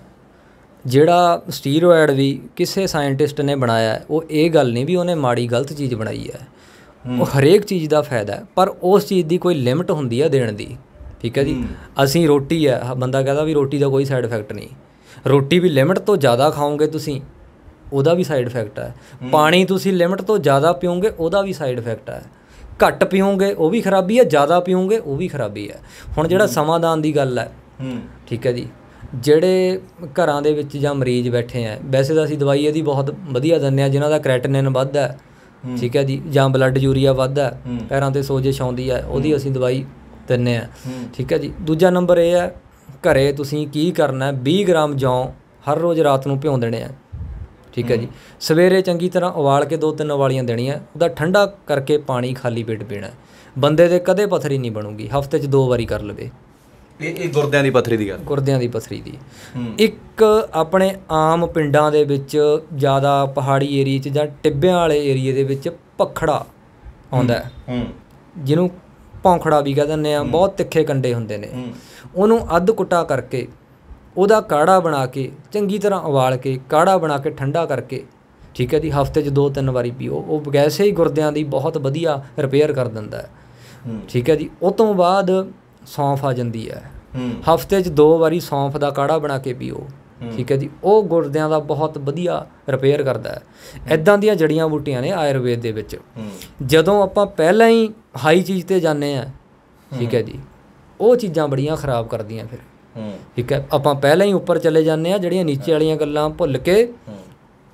S2: ਜਿਹੜਾ ਸਟੀਰੋਇਡ ਵੀ ਕਿਸੇ ਸਾਇੰਟਿਸਟ ਨੇ ਬਣਾਇਆ ਉਹ ਇਹ ਗੱਲ ਨਹੀਂ ਵੀ ਉਹਨੇ ਮਾੜੀ ਗਲਤ ਚੀਜ਼ ਬਣਾਈ ਹੈ ਉਹ ਹਰੇਕ ਚੀਜ਼ ਦਾ ਫਾਇਦਾ ਪਰ ਉਸ ਚੀਜ਼ ਦੀ ਕੋਈ ਲਿਮਟ ਹੁੰਦੀ ਹੈ ਦੇਣ ਦੀ ਠੀਕ ਹੈ ਜੀ ਅਸੀਂ ਰੋਟੀ ਹੈ ਬੰਦਾ ਕਹਿੰਦਾ ਵੀ ਰੋਟੀ ਦਾ ਕੋਈ ਸਾਈਡ ਇਫੈਕਟ ਨਹੀਂ ਰੋਟੀ ਵੀ ਲਿਮਟ ਤੋਂ ਜ਼ਿਆਦਾ ਖਾਓਗੇ ਤੁਸੀਂ ਉਹਦਾ ਵੀ ਸਾਈਡ ਇਫੈਕਟ ਹੈ ਪਾਣੀ ਤੁਸੀਂ ਲਿਮਟ ਤੋਂ ਜ਼ਿਆਦਾ ਪੀਓਗੇ ਉਹਦਾ ਵੀ ਸਾਈਡ ਇਫੈਕਟ ਹੈ ਘੱਟ ਪੀਓਗੇ ਉਹ ਵੀ ਖਰਾਬੀ ਹੈ ਜ਼ਿਆਦਾ ਪੀਓਗੇ ਉਹ ਵੀ ਖਰਾਬੀ ਹੈ ਹੁਣ ਜਿਹੜਾ ਸਮਾਦਾਨ ਦੀ ਗੱਲ ਹੈ ਠੀਕ ਹੈ ਜੀ ਜਿਹੜੇ ਘਰਾਂ ਦੇ ਵਿੱਚ ਜਾਂ ਮਰੀਜ਼ ਬੈਠੇ ਆ ਵੈਸੇ ਤਾਂ ਅਸੀਂ ਦਵਾਈ ਇਹਦੀ ਬਹੁਤ ਵਧੀਆ ਦਿੰਨੇ ਆ ਜਿਨ੍ਹਾਂ ਦਾ ਕ੍ਰੈਟਿਨਿਨ ਵੱਧ ਹੈ ਠੀਕ ਹੈ ਜੀ ਜਾਂ ਬਲੱਡ ਯੂਰੀਆ ਵੱਧ ਹੈ ਪੈਰਾਂ ਤੇ ਸੋਜਿਸ਼ ਆਉਂਦੀ ਆ ਉਹਦੀ ਅਸੀਂ ਦਵਾਈ ਦਿੰਨੇ ਆ ਠੀਕ ਹੈ ਜੀ ਦੂਜਾ ਨੰਬਰ ਇਹ ਹੈ ਘਰੇ ਤੁਸੀਂ ਕੀ ਕਰਨਾ 20 ਗ੍ਰਾਮ ਜੌਂ ਹਰ ਰੋਜ਼ ਰਾਤ ਨੂੰ ਭਿਉਂ ਦੇਣੇ ਆ ਠੀਕ ਹੈ ਜੀ ਸਵੇਰੇ ਚੰਗੀ ਤਰ੍ਹਾਂ ਉਬਾਲ ਕੇ ਦੋ ਤਿੰਨ ਵਾਲੀਆਂ ਦੇਣੀਆਂ ਉਹਦਾ ਠੰਡਾ ਕਰਕੇ ਪਾਣੀ ਖਾਲੀ ਪੇਟ ਪੀਣਾ ਬੰਦੇ ਦੇ ਕਦੇ ਪਥਰੀ ਨਹੀਂ ਬਣੂਗੀ ਹਫਤੇ 'ਚ ਦੋ ਵਾਰੀ ਕਰ ਲਵੇ ਇਹ ਇਹ ਗੁਰਦਿਆਂ ਦੀ ਪਥਰੀ ਦੀ ਗੱਲ ਗੁਰਦਿਆਂ ਦੀ ਪਥਰੀ ਦੀ ਇੱਕ ਆਪਣੇ ਆਮ ਪਿੰਡਾਂ ਦੇ ਵਿੱਚ ਜ਼ਿਆਦਾ ਪਹਾੜੀ ਏਰੀਆ 'ਚ ਜਾਂ ਟਿੱਬਿਆਂ ਵਾਲੇ ਏਰੀਆ ਦੇ ਵਿੱਚ ਪਖੜਾ ਆਉਂਦਾ ਹੈ ਜਿਹਨੂੰ ਪੌਂਖੜਾ ਵੀ ਕਹਿੰਦੇ ਨੇ ਆ ਬਹੁਤ ਤਿੱਖੇ ਕੰਡੇ ਹੁੰਦੇ ਨੇ ਉਹਨੂੰ ਅੱਧ ਕੁੱਟਾ ਕਰਕੇ ਉਹਦਾ ਕਾੜਾ ਬਣਾ ਕੇ ਚੰਗੀ ਤਰ੍ਹਾਂ ਉਬਾਲ ਕੇ ਕਾੜਾ ਬਣਾ ਕੇ ਠੰਡਾ ਕਰਕੇ ਠੀਕ ਹੈ ਜੀ ਹਫਤੇ 'ਚ ਦੋ ਤਿੰਨ ਵਾਰੀ ਪੀਓ ਉਹ ਵੈਸੇ ਹੀ ਗੁਰਦਿਆਂ ਦੀ ਬਹੁਤ ਵਧੀਆ ਰਿਪੇਅਰ ਕਰ ਦਿੰਦਾ ਹੈ ਠੀਕ ਹੈ ਜੀ ਉਸ ਤੋਂ ਬਾਅਦ ਸੌਂਫ ਆ ਜਾਂਦੀ ਹੈ ਹਫਤੇ 'ਚ ਦੋ ਵਾਰੀ ਸੌਂਫ ਦਾ ਕਾੜਾ ਬਣਾ ਕੇ ਪੀਓ ਠੀਕ ਹੈ ਜੀ ਉਹ ਗੁਰਦਿਆਂ ਦਾ ਬਹੁਤ ਵਧੀਆ ਰਿਪੇਅਰ ਕਰਦਾ ਹੈ ਐਦਾਂ ਦੀਆਂ ਜੜੀਆਂ ਬੂਟੀਆਂ ਨੇ ਆਯੁਰਵੇਦ ਦੇ ਵਿੱਚ ਜਦੋਂ ਆਪਾਂ ਪਹਿਲਾਂ ਹੀ ਹਾਈ ਚੀਜ਼ ਤੇ ਜਾਂਦੇ ਆ ਠੀਕ ਹੈ ਜੀ ਉਹ ਚੀਜ਼ਾਂ ਬੜੀਆਂ ਖਰਾਬ ਕਰਦੀਆਂ ਫਿਰ ਠੀਕ ਹੈ ਆਪਾਂ ਪਹਿਲਾਂ ਹੀ ਉੱਪਰ ਚਲੇ ਜਾਂਦੇ ਆ ਜਿਹੜੀਆਂ ਨੀਚੇ ਵਾਲੀਆਂ ਗੱਲਾਂ ਭੁੱਲ ਕੇ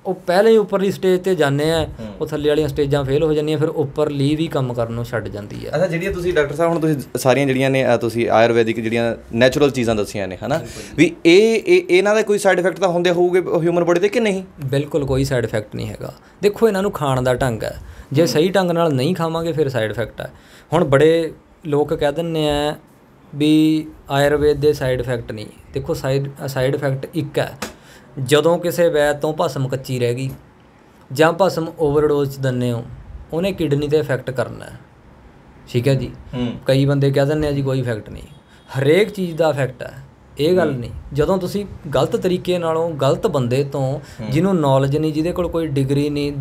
S2: ਉਹ ਪਹਿਲੇ ਹੀ ਉੱਪਰਲੀ ਸਟੇਜ ਤੇ ਜਾਂਦੇ ਆ ਉਹ ਥੱਲੇ ਵਾਲੀਆਂ ਸਟੇਜਾਂ ਫੇਲ ਹੋ ਜਾਂਦੀਆਂ ਫਿਰ ਉੱਪਰਲੀ ਵੀ ਕੰਮ ਕਰਨ ਨੂੰ ਛੱਡ ਜਾਂਦੀ ਆ
S1: ਅੱਛਾ ਜਿਹੜੀਆਂ ਤੁਸੀਂ ਡਾਕਟਰ ਸਾਹਿਬ ਹੁਣ ਤੁਸੀਂ ਸਾਰੀਆਂ ਜਿਹੜੀਆਂ ਨੇ ਤੁਸੀਂ ਆਯੁਰਵੈਦਿਕ ਜਿਹੜੀਆਂ ਨੈਚੁਰਲ ਚੀਜ਼ਾਂ ਦੱਸੀਆਂ ਨੇ ਹਨਾ ਵੀ ਇਹ ਇਹਨਾਂ ਦਾ ਕੋਈ ਸਾਈਡ ਇਫੈਕਟ ਤਾਂ ਹੁੰਦੇ ਹੋਊਗੇ ਹਿਊਮਨ ਬੋਡੀ ਤੇ ਕਿ ਨਹੀਂ ਬਿਲਕੁਲ ਕੋਈ ਸਾਈਡ ਇਫੈਕਟ ਨਹੀਂ ਹੈਗਾ ਦੇਖੋ ਇਹਨਾਂ ਨੂੰ
S2: ਖਾਣ ਦਾ ਢੰਗ ਹੈ ਜੇ ਸਹੀ ਢੰਗ ਨਾਲ ਨਹੀਂ ਖਾਵਾਂਗੇ ਫਿਰ ਸਾਈਡ ਇਫੈਕਟ ਆ ਹੁਣ ਬੜੇ ਲੋਕ ਕਹਿ ਦਿੰਨੇ ਆ ਵੀ ਆਯੁਰਵੇਦ ਦੇ ਸਾਈਡ ਇਫੈਕਟ ਨਹੀਂ ਦੇਖੋ ਸਾਈਡ ਸਾਈਡ ਇਫੈਕਟ ਇੱਕ ਹੈ ਜਦੋਂ ਕਿਸੇ ਵੈਦ ਤੋਂ ਭਸਮ ਕੱਚੀ ਰਹਿ ਗਈ ਜਾਂ ਭਸਮ ਓਵਰਡੋਜ਼ ਦੰਨੇ ਹੋ ਉਹਨੇ ਕਿਡਨੀ ਤੇ ਇਫੈਕਟ ਕਰਨਾ ਹੈ ਠੀਕ ਹੈ ਜੀ ਕਈ ਬੰਦੇ ਕਹਿ ਦਿੰਦੇ ਆ ਜੀ ਕੋਈ ਇਫੈਕਟ ਨਹੀਂ ਹਰੇਕ ਚੀਜ਼ ਦਾ ਇਫੈਕਟ ਹੈ ਇਹ ਗੱਲ ਨਹੀਂ ਜਦੋਂ ਤੁਸੀਂ ਗਲਤ ਤਰੀਕੇ ਨਾਲੋਂ ਗਲਤ ਬੰਦੇ ਤੋਂ ਜਿਹਨੂੰ ਨੌਲੇਜ ਨਹੀਂ ਜਿਹਦੇ ਕੋਲ ਕੋਈ ਡਿਗਰੀ ਨਹੀਂ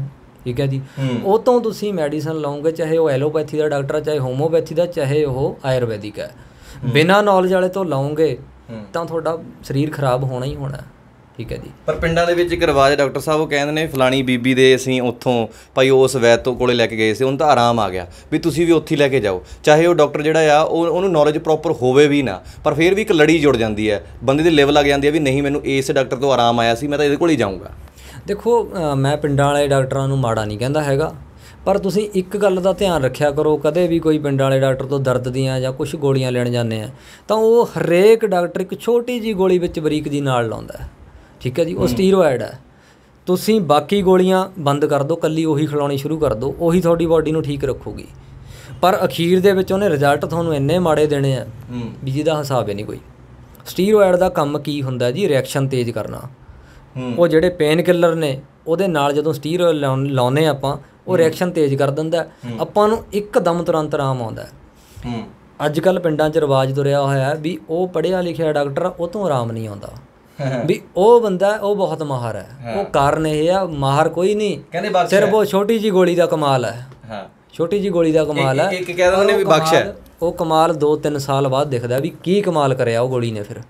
S2: ਠੀਕ ਹੈ ਜੀ ਉਹ ਤੋਂ ਤੁਸੀਂ ਮੈਡੀਸਨ ਲਾਉਂਗੇ ਚਾਹੇ ਉਹ ਐਲੋਪੈਥੀ ਦਾ ਡਾਕਟਰ ਹੈ ਚਾਹੇ ਹੋਮੋਪੈਥੀ ਦਾ ਚਾਹੇ ਉਹ ਆਯੁਰਵੈਦਿਕ ਹੈ ਬਿਨਾਂ ਨੌਲੇਜ ਵਾਲੇ ਤੋਂ ਲਾਉਂਗੇ ਤਾਂ ਤੁਹਾਡਾ ਸਰੀਰ ਖਰਾਬ ਹੋਣਾ ਹੀ ਹੋਣਾ ਹੈ
S1: ਠੀਕ ਹੈ ਜੀ ਪਰ ਪਿੰਡਾਂ ਦੇ ਵਿੱਚ ਇੱਕ ਰਿਵਾਜ ਡਾਕਟਰ ਸਾਹਿਬ ਉਹ ਕਹਿੰਦੇ ਨੇ ਫਲਾਣੀ ਬੀਬੀ ਦੇ ਅਸੀਂ ਉੱਥੋਂ ਭਾਈ ਉਸ ਵੈਦ ਤੋਂ ਕੋਲੇ ਲੈ ਕੇ ਗਏ ਸੀ ਉਹਨੂੰ ਤਾਂ ਆਰਾਮ ਆ ਗਿਆ ਵੀ ਤੁਸੀਂ ਵੀ ਉੱਥੇ ਲੈ ਕੇ ਜਾਓ ਚਾਹੇ ਉਹ ਡਾਕਟਰ ਜਿਹੜਾ ਆ ਉਹ ਉਹਨੂੰ ਨੌਲੇਜ ਪ੍ਰੋਪਰ ਹੋਵੇ ਵੀ ਨਾ ਪਰ ਫਿਰ ਵੀ ਇੱਕ ਲੜੀ ਜੁੜ ਜਾਂਦੀ ਹੈ ਬੰਦੇ ਦੇ ਲੈਵਲ ਆ ਜਾਂਦੀ ਹੈ ਵੀ ਨਹੀਂ ਮੈਨੂੰ ਇਸ ਡਾਕਟਰ ਤੋਂ ਆਰਾਮ ਆਇਆ ਸੀ ਮੈਂ ਤਾਂ ਇਹਦੇ ਕੋਲ ਹੀ ਜਾਊਂਗਾ
S2: ਦੇਖੋ ਮੈਂ ਪਿੰਡਾਂ ਵਾਲੇ ਡਾਕਟਰਾਂ ਨੂੰ ਮਾੜਾ ਨਹੀਂ ਕਹਿੰਦਾ ਹੈਗਾ ਪਰ ਤੁਸੀਂ ਇੱਕ ਗੱਲ ਦਾ ਧਿਆਨ ਰੱਖਿਆ ਕਰੋ ਕਦੇ ਵੀ ਕੋਈ ਪਿੰਡ ਵਾਲੇ ਡਾਕਟਰ ਤੋਂ ਦਰਦ ਦੀਆਂ ਜਾਂ ਕੁਝ ਗੋਲੀਆਂ ਲੈਣ ਜਾਂਦੇ ਆ ਤਾਂ ਉਹ ਹਰੇਕ ਡਾਕਟਰ ਇੱਕ ਛੋਟੀ ਜੀ ਗੋਲੀ ਵਿੱਚ ਬਰੀਕ ਦੀ ਨਾਲ ਲਾਉਂਦਾ ਹੈ ਠੀਕ ਹੈ ਜੀ ਉਹ ਸਟੀਰੋਇਡ ਹੈ ਤੁਸੀਂ ਬਾਕੀ ਗੋਲੀਆਂ ਬੰਦ ਕਰ ਦਿਓ ਕੱਲੀ ਉਹੀ ਖਿਲਾਉਣੀ ਸ਼ੁਰੂ ਕਰ ਦਿਓ ਉਹੀ ਤੁਹਾਡੀ ਬਾਡੀ ਨੂੰ ਠੀਕ ਰੱਖੂਗੀ ਪਰ ਅਖੀਰ ਦੇ ਵਿੱਚ ਉਹਨੇ ਰਿਜ਼ਲਟ ਤੁਹਾਨੂੰ ਇੰਨੇ ਮਾੜੇ ਦੇਣੇ ਆ ਵੀ ਜਿਹਦਾ ਹਿਸਾਬ ਹੀ ਨਹੀਂ ਕੋਈ ਸਟੀਰੋਇਡ ਦਾ ਕੰਮ ਕੀ ਹੁੰਦਾ ਜੀ ਰਿਐਕਸ਼ਨ ਤੇਜ਼ ਕਰਨਾ ਉਹ ਜਿਹੜੇ ਪੇਨ ਕਿਲਰ ਨੇ ਉਹਦੇ ਨਾਲ ਜਦੋਂ ਸਟੀਰੋਇਡ ਲਾਉਨੇ ਆਪਾਂ ਉਹ ਰਿਐਕਸ਼ਨ ਤੇਜ਼ ਕਰ ਦਿੰਦਾ ਆਪਾਂ ਨੂੰ ਇੱਕਦਮ ਤੁਰੰਤ ਆਰਾਮ ਆਉਂਦਾ ਅੱਜ ਕੱਲ ਪਿੰਡਾਂ 'ਚ ਰਿਵਾਜ ਤੁਰਿਆ ਹੋਇਆ ਵੀ ਉਹ ਪੜਿਆ ਲਿਖਿਆ ਡਾਕਟਰ ਉਹ ਤੋਂ ਆਰਾਮ ਨਹੀਂ ਆਉਂਦਾ ਵੀ ਉਹ ਬੰਦਾ ਉਹ ਬਹੁਤ ਮਾਹਰ ਹੈ ਉਹ ਕਾਰਨ ਇਹ ਆ ਮਾਹਰ ਕੋਈ ਨਹੀਂ ਕਹਿੰਦੇ ਬਖਸ਼ ਸਿਰਫ ਉਹ ਛੋਟੀ ਜੀ ਗੋਲੀ ਦਾ ਕਮਾਲ ਹੈ ਹਾਂ ਛੋਟੀ ਜੀ ਗੋਲੀ ਦਾ ਕਮਾਲ ਹੈ ਇੱਕ ਕਹਿੰਦਾ ਉਹਨੇ ਵੀ ਹੈ ਉਹ ਕਮਾਲ 2-3 ਸਾਲ ਬਾਅਦ ਦਿਖਦਾ ਵੀ ਕੀ ਕਮਾਲ ਕਰਿਆ ਉਹ ਗੋਲੀ ਨੇ ਫਿਰ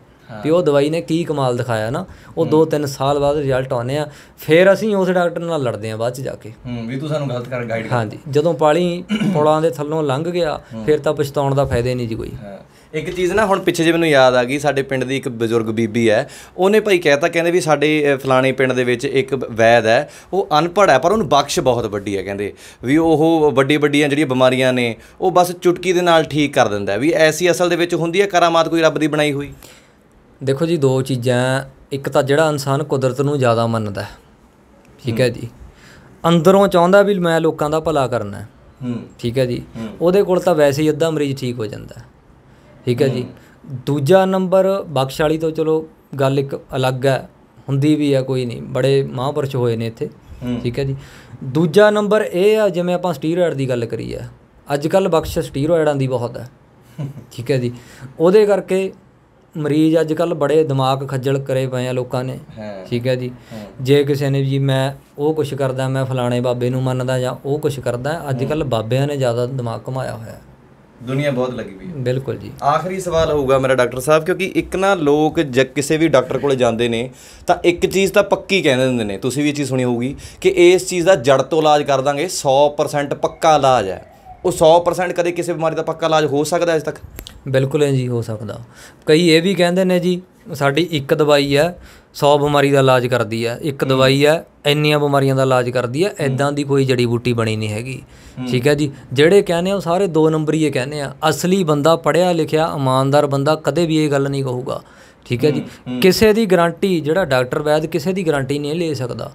S2: ਵੀ ਉਹ ਦਵਾਈ ਨੇ ਕੀ ਕਮਾਲ ਦਿਖਾਇਆ ਨਾ ਉਹ 2-3 ਸਾਲ ਬਾਅਦ ਰਿਜ਼ਲਟ ਆਉਨੇ ਆ ਫਿਰ ਅਸੀਂ ਉਸ ਡਾਕਟਰ ਨਾਲ ਲੜਦੇ ਆ ਬਾਅਦ ਚ ਜਾ ਕੇ ਹੂੰ ਵੀ ਤੂੰ ਸਾਨੂੰ ਗਲਤ ਕਰ ਗਾਈਡ ਕਰ ਹਾਂਜੀ ਜਦੋਂ ਪਾਲੀ ਪੋੜਾਂ ਦੇ ਥੱਲੋਂ ਲੰਘ ਗਿਆ ਫਿਰ ਤਾਂ ਪਛਤਾਉਣ ਦਾ ਫਾਇਦਾ ਨਹੀਂ ਜੀ ਕੋਈ
S1: ਇੱਕ ਚੀਜ਼ ਨਾ ਹੁਣ ਪਿੱਛੇ ਜੇ ਮੈਨੂੰ ਯਾਦ ਆ ਗਈ ਸਾਡੇ ਪਿੰਡ ਦੀ ਇੱਕ ਬਜ਼ੁਰਗ ਬੀਬੀ ਐ ਉਹਨੇ ਭਾਈ ਕਹਿਤਾ ਕਹਿੰਦੇ ਵੀ ਸਾਡੇ ਫਲਾਣੇ ਪਿੰਡ ਦੇ ਵਿੱਚ ਇੱਕ ਵੈਦ ਐ ਉਹ ਅਨਪੜ ਐ ਪਰ ਉਹਨੂੰ ਬਖਸ਼ ਬਹੁਤ ਵੱਡੀ ਐ ਕਹਿੰਦੇ ਵੀ ਉਹ ਵੱਡੀ ਵੱਡੀਆਂ ਜਿਹੜੀਆਂ ਬਿਮਾਰੀਆਂ ਨੇ ਉਹ ਬਸ ਚੁਟਕੀ ਦੇ ਨਾਲ ਠੀਕ ਕਰ ਦਿੰਦਾ ਵੀ ਐਸੀ ਅਸਲ ਦੇ ਵਿੱਚ ਹੁੰਦੀ ਐ ਕਰਾਮਾਤ ਕੋਈ ਰੱਬ ਦੀ ਬਣਾਈ ਹੋਈ
S2: ਦੇਖੋ ਜੀ ਦੋ ਚੀਜ਼ਾਂ ਇੱਕ ਤਾਂ ਜਿਹੜਾ ਇਨਸਾਨ ਕੁਦਰਤ ਨੂੰ ਜ਼ਿਆਦਾ ਮੰਨਦਾ ਹੈ ਠੀਕ ਹੈ ਜੀ ਅੰਦਰੋਂ ਚਾਹੁੰਦਾ ਵੀ ਮੈਂ ਲੋਕਾਂ ਦਾ ਭਲਾ ਕਰਨਾ ਹੈ ਠੀਕ ਹੈ ਜੀ ਉਹਦੇ ਕੋਲ ਤਾਂ ਵੈਸੇ ਹੀ ਅੱਧਾ ਮਰੀਜ਼ ਠੀਕ ਹੋ ਜਾਂਦਾ ਠੀਕ ਹੈ ਜੀ ਦੂਜਾ ਨੰਬਰ ਬਖਸ਼ ਵਾਲੀ ਤੋਂ ਚਲੋ ਗੱਲ ਇੱਕ ਅਲੱਗ ਹੈ ਹੁੰਦੀ ਵੀ ਹੈ ਕੋਈ ਨਹੀਂ ਬੜੇ ਮਹਾਂਪੁਰਸ਼ ਹੋਏ ਨੇ ਇੱਥੇ ਠੀਕ ਹੈ ਜੀ ਦੂਜਾ ਨੰਬਰ ਇਹ ਆ ਜਿਵੇਂ ਆਪਾਂ ਸਟੀਰੋਇਡ ਦੀ ਗੱਲ ਕਰੀ ਆ ਅੱਜ ਕੱਲ ਬਖਸ਼ ਸਟੀਰੋਇਡਾਂ ਦੀ ਬਹੁਤ ਹੈ ਠੀਕ ਹੈ ਜੀ ਉਹਦੇ ਕਰਕੇ ਮਰੀਜ਼ ਅੱਜ ਕੱਲ ਬੜੇ ਦਿਮਾਗ ਖੱਜਲ ਕਰੇ ਪਏ ਆ ਲੋਕਾਂ ਨੇ ਠੀਕ ਹੈ ਜੀ ਜੇ ਕਿਸੇ ਨੇ ਜੀ ਮੈਂ ਉਹ ਕੁਛ ਕਰਦਾ ਮੈਂ ਫਲਾਣੇ ਬਾਬੇ ਨੂੰ ਮੰਨਦਾ ਜਾਂ ਉਹ ਕੁਛ ਕਰਦਾ ਅੱਜ ਕੱਲ ਬਾਬਿਆਂ ਨੇ ਜ਼ਿਆਦਾ ਦਿਮਾਗ ਘਮਾਇਆ ਹੋਇਆ
S1: ਦੁਨੀਆ ਬਹੁਤ ਲੱਗੀ
S2: ਹੋਈ ਹੈ ਬਿਲਕੁਲ ਜੀ
S1: ਆਖਰੀ ਸਵਾਲ ਹੋਊਗਾ ਮੇਰਾ ਡਾਕਟਰ ਸਾਹਿਬ ਕਿਉਂਕਿ ਇੱਕ ਨਾ ਲੋਕ ਜੇ ਕਿਸੇ ਵੀ ਡਾਕਟਰ ਕੋਲੇ ਜਾਂਦੇ ਨੇ ਤਾਂ ਇੱਕ ਚੀਜ਼ ਤਾਂ ਪੱਕੀ ਕਹਿੰਦੇ ਹੁੰਦੇ ਨੇ ਤੁਸੀਂ ਵੀ ਇਹ ਚੀਜ਼ ਸੁਣੀ ਹੋਊਗੀ ਕਿ ਇਸ ਚੀਜ਼ ਦਾ ਜੜ ਤੋਂ ਇਲਾਜ ਕਰ ਦਾਂਗੇ 100% ਪੱਕਾ ਇਲਾਜ ਹੈ ਉਹ 100% ਕਦੇ ਕਿਸੇ ਬਿਮਾਰੀ ਦਾ ਪੱਕਾ ਇਲਾਜ ਹੋ ਸਕਦਾ ਅਜੇ ਤੱਕ
S2: ਬਿਲਕੁਲ ਜੀ ਹੋ ਸਕਦਾ ਕਈ ਇਹ ਵੀ ਕਹਿੰਦੇ ਨੇ ਜੀ ਸਾਡੀ ਇੱਕ ਦਵਾਈ ਹੈ 100 ਬਿਮਾਰੀ ਦਾ ਇਲਾਜ ਕਰਦੀ ਹੈ ਇੱਕ ਦਵਾਈ ਹੈ ਇੰਨੀਆਂ ਬਿਮਾਰੀਆਂ ਦਾ ਇਲਾਜ ਕਰਦੀ ਹੈ ਐਦਾਂ ਦੀ ਕੋਈ ਜੜੀ ਬੂਟੀ ਬਣੀ ਨਹੀਂ ਹੈਗੀ ਠੀਕ ਹੈ ਜੀ ਜਿਹੜੇ ਕਹਿੰਦੇ ਆ ਉਹ ਸਾਰੇ ਦੋ ਨੰਬਰੀ ਇਹ ਕਹਿੰਦੇ ਆ ਅਸਲੀ ਬੰਦਾ ਪੜਿਆ ਲਿਖਿਆ ਇਮਾਨਦਾਰ ਬੰਦਾ ਕਦੇ ਵੀ ਇਹ ਗੱਲ ਨਹੀਂ ਕਹੂਗਾ ਠੀਕ ਹੈ ਜੀ ਕਿਸੇ ਦੀ ਗਾਰੰਟੀ ਜਿਹੜਾ ਡਾਕਟਰ ਵੈਦ ਕਿਸੇ ਦੀ ਗਾਰੰਟੀ ਨਹੀਂ ਲੈ ਸਕਦਾ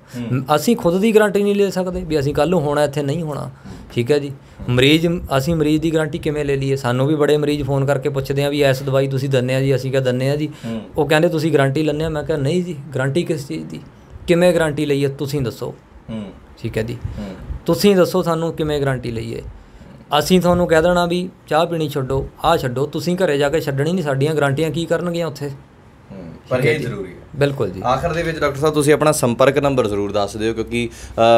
S2: ਅਸੀਂ ਖੁਦ ਦੀ ਗਾਰੰਟੀ ਨਹੀਂ ਲੈ ਸਕਦੇ ਵੀ ਅਸੀਂ ਕੱਲ ਨੂੰ ਹੋਣਾ ਇੱਥੇ ਨਹੀਂ ਹੋਣਾ ਠੀਕ ਹੈ ਜੀ ਮਰੀਜ਼ ਅਸੀਂ ਮਰੀਜ਼ ਦੀ ਗਾਰੰਟੀ ਕਿਵੇਂ ਲੈ ਲਈਏ ਸਾਨੂੰ ਵੀ ਬੜੇ ਮਰੀਜ਼ ਫੋਨ ਕਰਕੇ ਪੁੱਛਦੇ ਆ ਵੀ ਐਸ ਦਵਾਈ ਤੁਸੀਂ ਦੰਨੇ ਆ ਜੀ ਅਸੀਂ ਕਹ ਦੰਨੇ ਆ ਜੀ ਉਹ ਕਹਿੰਦੇ ਤੁਸੀਂ ਗਾਰੰਟੀ ਲੰਨੇ ਆ ਮੈਂ ਕਿਹਾ ਨਹੀਂ ਜੀ ਗਾਰੰਟੀ ਕਿਸ ਚੀਜ਼ ਦੀ ਕਿਵੇਂ ਗਾਰੰਟੀ ਲਈਏ ਤੁਸੀਂ ਦੱਸੋ ਠੀਕ ਹੈ ਜੀ ਤੁਸੀਂ ਦੱਸੋ ਸਾਨੂੰ ਕਿਵੇਂ ਗਾਰੰਟੀ ਲਈਏ ਅਸੀਂ ਤੁਹਾਨੂੰ ਕਹਿ ਦੇਣਾ ਵੀ ਚਾਹ ਪੀਣੀ ਛੱਡੋ ਆਹ ਛੱਡੋ ਤੁਸੀਂ ਘਰੇ ਜਾ ਕੇ ਛੱਡਣੀ ਨਹੀਂ ਸਾਡੀਆਂ ਗਾਰੰਟੀਆਂ ਕੀ ਕਰਨਗੀਆਂ ਉੱਥੇ
S1: ਪਰ ਇਹ ਜ਼ਰੂਰੀ ਹੈ ਬਿਲਕੁਲ ਜੀ ਆਖਰ ਦੇ ਵਿੱਚ ਡਾਕਟਰ ਸਾਹਿਬ ਤੁਸੀਂ ਆਪਣਾ ਸੰਪਰਕ ਨੰਬਰ ਜ਼ਰੂਰ ਦੱਸ ਦਿਓ ਕਿਉਂਕਿ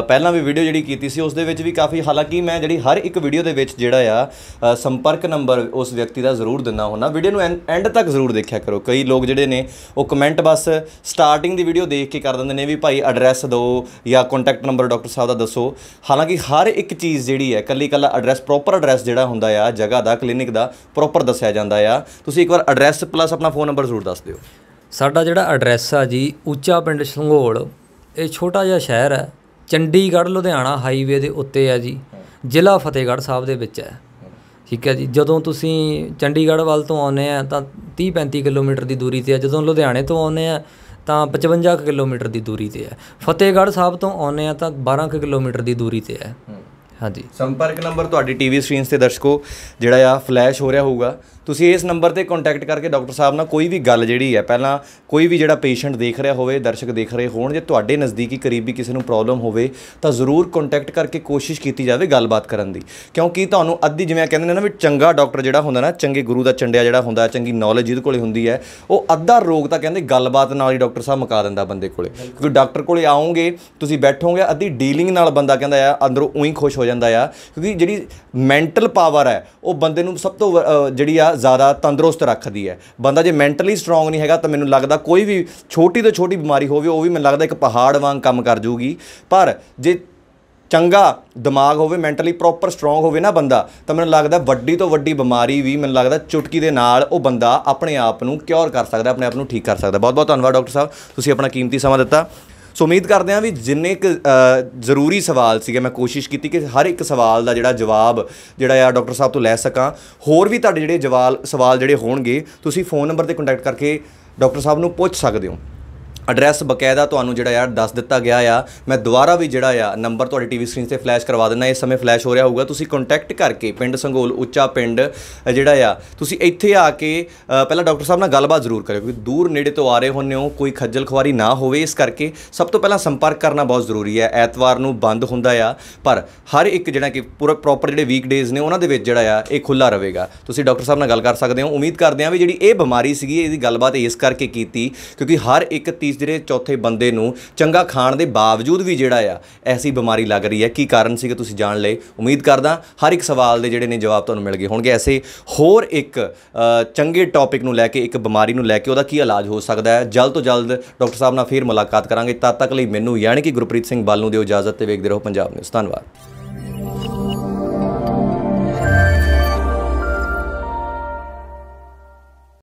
S1: ਪਹਿਲਾਂ ਵੀ ਵੀਡੀਓ ਜਿਹੜੀ ਕੀਤੀ ਸੀ ਉਸ ਦੇ ਵਿੱਚ ਵੀ ਕਾਫੀ ਹਾਲਾਂਕਿ ਮੈਂ ਜਿਹੜੀ ਹਰ ਇੱਕ ਵੀਡੀਓ ਦੇ ਵਿੱਚ ਜਿਹੜਾ ਆ ਸੰਪਰਕ ਨੰਬਰ ਉਸ ਵਿਅਕਤੀ ਦਾ ਜ਼ਰੂਰ ਦਿੰਦਾ ਹੋਣਾ ਵੀਡੀਓ ਨੂੰ ਐਂਡ ਤੱਕ ਜ਼ਰੂਰ ਦੇਖਿਆ ਕਰੋ ਕਈ ਲੋਕ ਜਿਹੜੇ ਨੇ ਉਹ ਕਮੈਂਟ ਬਸ ਸਟਾਰਟਿੰਗ ਦੀ ਵੀਡੀਓ ਦੇਖ ਕੇ ਕਰ ਦਿੰਦੇ ਨੇ ਵੀ ਭਾਈ ਐਡਰੈਸ ਦਿਓ ਜਾਂ ਕੰਟੈਕਟ ਨੰਬਰ ਡਾਕਟਰ ਸਾਹਿਬ ਦਾ ਦੱਸੋ ਹਾਲਾਂਕਿ ਹਰ ਇੱਕ ਚੀਜ਼ ਜਿਹੜੀ ਹੈ ਕੱਲੀ ਕੱਲਾ ਐਡਰੈਸ ਪ੍ਰੋਪਰ ਐਡਰੈਸ ਜਿਹੜਾ ਹੁੰਦਾ ਆ ਜਗ੍ਹਾ ਦਾ ਕਲੀਨਿਕ ਦਾ ਪ੍ਰੋਪਰ ਦੱਸਿਆ ਜਾਂਦਾ ਆ ਤੁਸੀਂ ਇੱਕ ਵਾਰ ਐਡਰੈਸ ਪਲੱਸ ਆਪਣਾ ਫੋਨ ਨੰਬਰ ਜ਼ਰੂਰ ਦੱਸ ਦਿਓ ਸਾਡਾ ਜਿਹੜਾ ਐਡਰੈਸ ਆ
S2: ਜੀ ਉੱਚਾ ਪਿੰਡ ਸੰਘੋਲ ਇਹ ਛੋਟਾ ਜਿਹਾ ਸ਼ਹਿਰ ਹੈ ਚੰਡੀਗੜ੍ਹ ਲੁਧਿਆਣਾ ਹਾਈਵੇ ਦੇ ਉੱਤੇ ਆ ਜੀ ਜ਼ਿਲ੍ਹਾ ਫਤਿਹਗੜ੍ਹ ਸਾਹਿਬ ਦੇ ਵਿੱਚ ਹੈ ਠੀਕ ਹੈ ਜੀ ਜਦੋਂ ਤੁਸੀਂ ਚੰਡੀਗੜ੍ਹ ਵੱਲ ਤੋਂ ਆਉਨੇ ਆ ਤਾਂ 30 35 ਕਿਲੋਮੀਟਰ ਦੀ ਦੂਰੀ ਤੇ ਆ ਜਦੋਂ ਲੁਧਿਆਣੇ ਤੋਂ ਆਉਨੇ ਆ ਤਾਂ 55 ਕਿਲੋਮੀਟਰ ਦੀ ਦੂਰੀ ਤੇ ਆ ਫਤਿਹਗੜ੍ਹ ਸਾਹਿਬ ਤੋਂ ਆਉਨੇ ਆ ਤਾਂ 12 ਕਿਲੋਮੀਟਰ ਦੀ ਦੂਰੀ ਤੇ ਆ
S1: ਹਾਂਜੀ ਸੰਪਰਕ ਨੰਬਰ ਤੁਹਾਡੀ ਟੀਵੀ ਸਕਰੀਨਸ ਤੇ ਦਰਸ਼ਕੋ ਜਿਹੜਾ ਆ ਫਲੈਸ਼ ਹੋ ਰਿਹਾ ਹੋਊਗਾ ਤੁਸੀਂ ਇਸ ਨੰਬਰ ਤੇ ਕੰਟੈਕਟ ਕਰਕੇ ਡਾਕਟਰ ਸਾਹਿਬ ਨਾਲ ਕੋਈ ਵੀ ਗੱਲ ਜਿਹੜੀ ਹੈ ਪਹਿਲਾਂ ਕੋਈ ਵੀ ਜਿਹੜਾ ਪੇਸ਼ੈਂਟ ਦੇਖ ਰਿਹਾ ਹੋਵੇ ਦਰਸ਼ਕ ਦੇਖ ਰਹੇ ਹੋਣ ਜੇ ਤੁਹਾਡੇ ਨਜ਼ਦੀਕੀ ਕਰੀਬੀ ਕਿਸੇ ਨੂੰ ਪ੍ਰੋਬਲਮ ਹੋਵੇ ਤਾਂ ਜ਼ਰੂਰ ਕੰਟੈਕਟ ਕਰਕੇ ਕੋਸ਼ਿਸ਼ ਕੀਤੀ ਜਾਵੇ ਗੱਲਬਾਤ ਕਰਨ ਦੀ ਕਿਉਂਕਿ ਤੁਹਾਨੂੰ ਅੱਧੀ ਜਿਵੇਂ ਕਹਿੰਦੇ ਨੇ ਨਾ ਵੀ ਚੰਗਾ ਡਾਕਟਰ ਜਿਹੜਾ ਹੁੰਦਾ ਨਾ ਚੰਗੇ ਗੁਰੂ ਦਾ ਚੰਡਿਆ ਜਿਹੜਾ ਹੁੰਦਾ ਚੰਗੀ ਨੌਲੇਜ ਜਿਹਦੇ ਕੋਲੇ ਹੁੰਦੀ ਹੈ ਉਹ ਅੱਧਾ ਰੋਗ ਤਾਂ ਕਹਿੰਦੇ ਗੱਲਬਾਤ ਨਾਲ ਹੀ ਡਾਕਟਰ ਸਾਹਿਬ ਮੁਕਾ ਦਿੰਦਾ ਬੰਦੇ ਕੋਲੇ ਕਿਉਂਕਿ ਡਾਕਟਰ ਕੋਲੇ ਆਉਂਗੇ ਤੁਸੀਂ ਬੈਠੋਗੇ ਅੱਧੀ ਡੀਲਿੰਗ ਨਾਲ ਬੰਦਾ ਕਹਿੰਦਾ ਆ ਅੰਦਰੋਂ ਉਹੀ ਖੁਸ਼ ਹੋ ਜਾਂਦਾ ਆ ਕਿਉਂਕਿ ਜਿਹੜੀ ਮੈਂਟਲ ਪਾਵਰ ਹੈ ਉਹ ਬੰਦੇ ਨੂੰ ਸਭ ਤੋਂ ਜਿਹੜੀ ਆ ਜ਼ਿਆਦਾ ਤੰਦਰੁਸਤ ਰੱਖਦੀ ਹੈ ਬੰਦਾ ਜੇ ਮੈਂਟਲੀ ਸਟਰੋਂਗ ਨਹੀਂ ਹੈਗਾ ਤਾਂ ਮੈਨੂੰ ਲੱਗਦਾ ਕੋਈ ਵੀ ਛੋਟੀ ਤੋਂ ਛੋਟੀ ਬਿਮਾਰੀ ਹੋਵੇ ਉਹ ਵੀ ਮੈਨੂੰ ਲੱਗਦਾ ਇੱਕ ਪਹਾੜ ਵਾਂਗ ਕੰਮ ਕਰ ਜੂਗੀ ਪਰ ਜੇ ਚੰਗਾ ਦਿਮਾਗ ਹੋਵੇ ਮੈਂਟਲੀ ਪ੍ਰੋਪਰ ਸਟਰੋਂਗ ਹੋਵੇ ਨਾ ਬੰਦਾ ਤਾਂ ਮੈਨੂੰ ਲੱਗਦਾ ਵੱਡੀ ਤੋਂ ਵੱਡੀ ਬਿਮਾਰੀ ਵੀ ਮੈਨੂੰ ਲੱਗਦਾ ਚੁਟਕੀ ਦੇ ਨਾਲ ਉਹ ਬੰਦਾ ਆਪਣੇ ਆਪ ਨੂੰ ਕਿਉਰ ਕਰ ਸਕਦਾ ਆਪਣੇ ਆਪ ਨੂੰ ਠੀਕ ਕਰ ਸਕਦਾ ਬਹੁਤ ਬਹੁਤ ਧੰਨਵਾਦ ਡਾਕਟਰ ਸਾਹਿਬ ਤੁਸੀਂ ਆਪਣਾ ਕੀਮਤੀ ਸਮਾਂ ਦਿੱਤਾ ਸੋ ਉਮੀਦ ਕਰਦੇ ਹਾਂ ਵੀ ਜਿੰਨੇ ਕ ਜ਼ਰੂਰੀ ਸਵਾਲ ਸੀਗੇ ਮੈਂ ਕੋਸ਼ਿਸ਼ ਕੀਤੀ ਕਿ ਹਰ ਇੱਕ ਸਵਾਲ ਦਾ ਜਿਹੜਾ ਜਵਾਬ ਜਿਹੜਾ ਆ ਡਾਕਟਰ ਸਾਹਿਬ ਤੋਂ ਲੈ ਸਕਾਂ ਹੋਰ ਵੀ ਤੁਹਾਡੇ ਜਿਹੜੇ ਜਵਾਲ ਸਵਾਲ ਜਿਹੜੇ ਹੋਣਗੇ ਤੁਸੀਂ ਫੋਨ ਨੰਬਰ ਤੇ ਕੰਟੈਕਟ ਕਰਕੇ ਡਾਕਟਰ ਸਾਹਿਬ ਨੂੰ ਪੁੱਛ ਸਕਦੇ ਹੋ ਐਡਰੈਸ ਬਕਾਇਦਾ ਤੁਹਾਨੂੰ ਜਿਹੜਾ ਯਾਰ ਦੱਸ ਦਿੱਤਾ ਗਿਆ ਆ ਮੈਂ ਦੁਬਾਰਾ ਵੀ ਜਿਹੜਾ ਆ ਨੰਬਰ ਤੁਹਾਡੀ ਟੀਵੀ ਸਕਰੀਨ ਤੇ ਫਲੈਸ਼ ਕਰਵਾ ਦਿੰਦਾ ਇਸ ਸਮੇਂ ਫਲੈਸ਼ ਹੋ ਰਿਹਾ ਹੋਊਗਾ ਤੁਸੀਂ ਕੰਟੈਕਟ ਕਰਕੇ ਪਿੰਡ ਸੰਗੋਲ ਉੱਚਾ ਪਿੰਡ ਜਿਹੜਾ ਆ ਤੁਸੀਂ ਇੱਥੇ ਆ ਕੇ ਪਹਿਲਾਂ ਡਾਕਟਰ ਸਾਹਿਬ ਨਾਲ ਗੱਲਬਾਤ ਜ਼ਰੂਰ ਕਰਿਓ ਕਿਉਂਕਿ ਦੂਰ ਨੇੜੇ ਤੋਂ ਆ ਰਹੇ ਹੋਣੇ ਹੋ ਕੋਈ ਖੱਜਲ ਖੁਆਰੀ ਨਾ ਹੋਵੇ ਇਸ ਕਰਕੇ ਸਭ ਤੋਂ ਪਹਿਲਾਂ ਸੰਪਰਕ ਕਰਨਾ ਬਹੁਤ ਜ਼ਰੂਰੀ ਹੈ ਐਤਵਾਰ ਨੂੰ ਬੰਦ ਹੁੰਦਾ ਆ ਪਰ ਹਰ ਇੱਕ ਜਿਹੜਾ ਕਿ ਪੂਰਾ ਪ੍ਰੋਪਰ ਜਿਹੜੇ ਵੀਕ ਡੇਜ਼ ਨੇ ਉਹਨਾਂ ਦੇ ਵਿੱਚ ਜਿਹੜਾ ਆ ਇਹ ਖੁੱਲਾ ਰਹੇਗਾ ਤੁਸੀਂ ਡਾਕਟਰ ਸਾਹਿਬ ਨਾਲ ਗੱਲ ਕਰ ਸਕਦੇ ਹੋ ਉਮੀਦ ਕਰਦੇ ਹਾਂ ਵੀ ਜਿਹੜੀ ਇਹ ਬਿਮਾਰੀ ਸੀਗੀ ਇਹਦੀ ਗੱਲਬਾਤ ਇਸ ਕਰਕੇ ਕੀਤੀ ਕਿਉਂਕਿ ਹਰ ਇੱਕ 30 ਜਿਹੜੇ ਚੌਥੇ ਬੰਦੇ ਨੂੰ ਚੰਗਾ ਖਾਣ ਦੇ ਬਾਵਜੂਦ ਵੀ ਜਿਹੜਾ ਆ ਐਸੀ ਬਿਮਾਰੀ ਲੱਗ ਰਹੀ ਹੈ ਕੀ ਕਾਰਨ ਸੀ ਕਿ ਤੁਸੀਂ ਜਾਣ ਲਏ ਉਮੀਦ ਕਰਦਾ ਹਰ ਇੱਕ ਸਵਾਲ ਦੇ ਜਿਹੜੇ ਨੇ ਜਵਾਬ ਤੁਹਾਨੂੰ ਮਿਲ ਗਏ ਹੋਣਗੇ ਐਸੇ ਹੋਰ ਇੱਕ ਚੰਗੇ ਟੌਪਿਕ ਨੂੰ ਲੈ ਕੇ ਇੱਕ ਬਿਮਾਰੀ ਨੂੰ ਲੈ ਕੇ ਉਹਦਾ ਕੀ ਇਲਾਜ ਹੋ ਸਕਦਾ ਹੈ ਜਲਦ ਤੋਂ ਜਲਦ ਡਾਕਟਰ ਸਾਹਿਬ ਨਾਲ ਫੇਰ ਮੁਲਾਕਾਤ ਕਰਾਂਗੇ ਤਦ ਤੱਕ ਲਈ ਮੈਨੂੰ ਯਾਨੀ ਕਿ ਗੁਰਪ੍ਰੀਤ ਸਿੰਘ ਬਾਲ ਨੂੰ ਦਿਓ ਇਜਾਜ਼ਤ ਤੇ ਵੇਖਦੇ ਰਹੋ ਪੰਜਾਬ ਨਿਊਜ਼ ਧੰਨਵਾਦ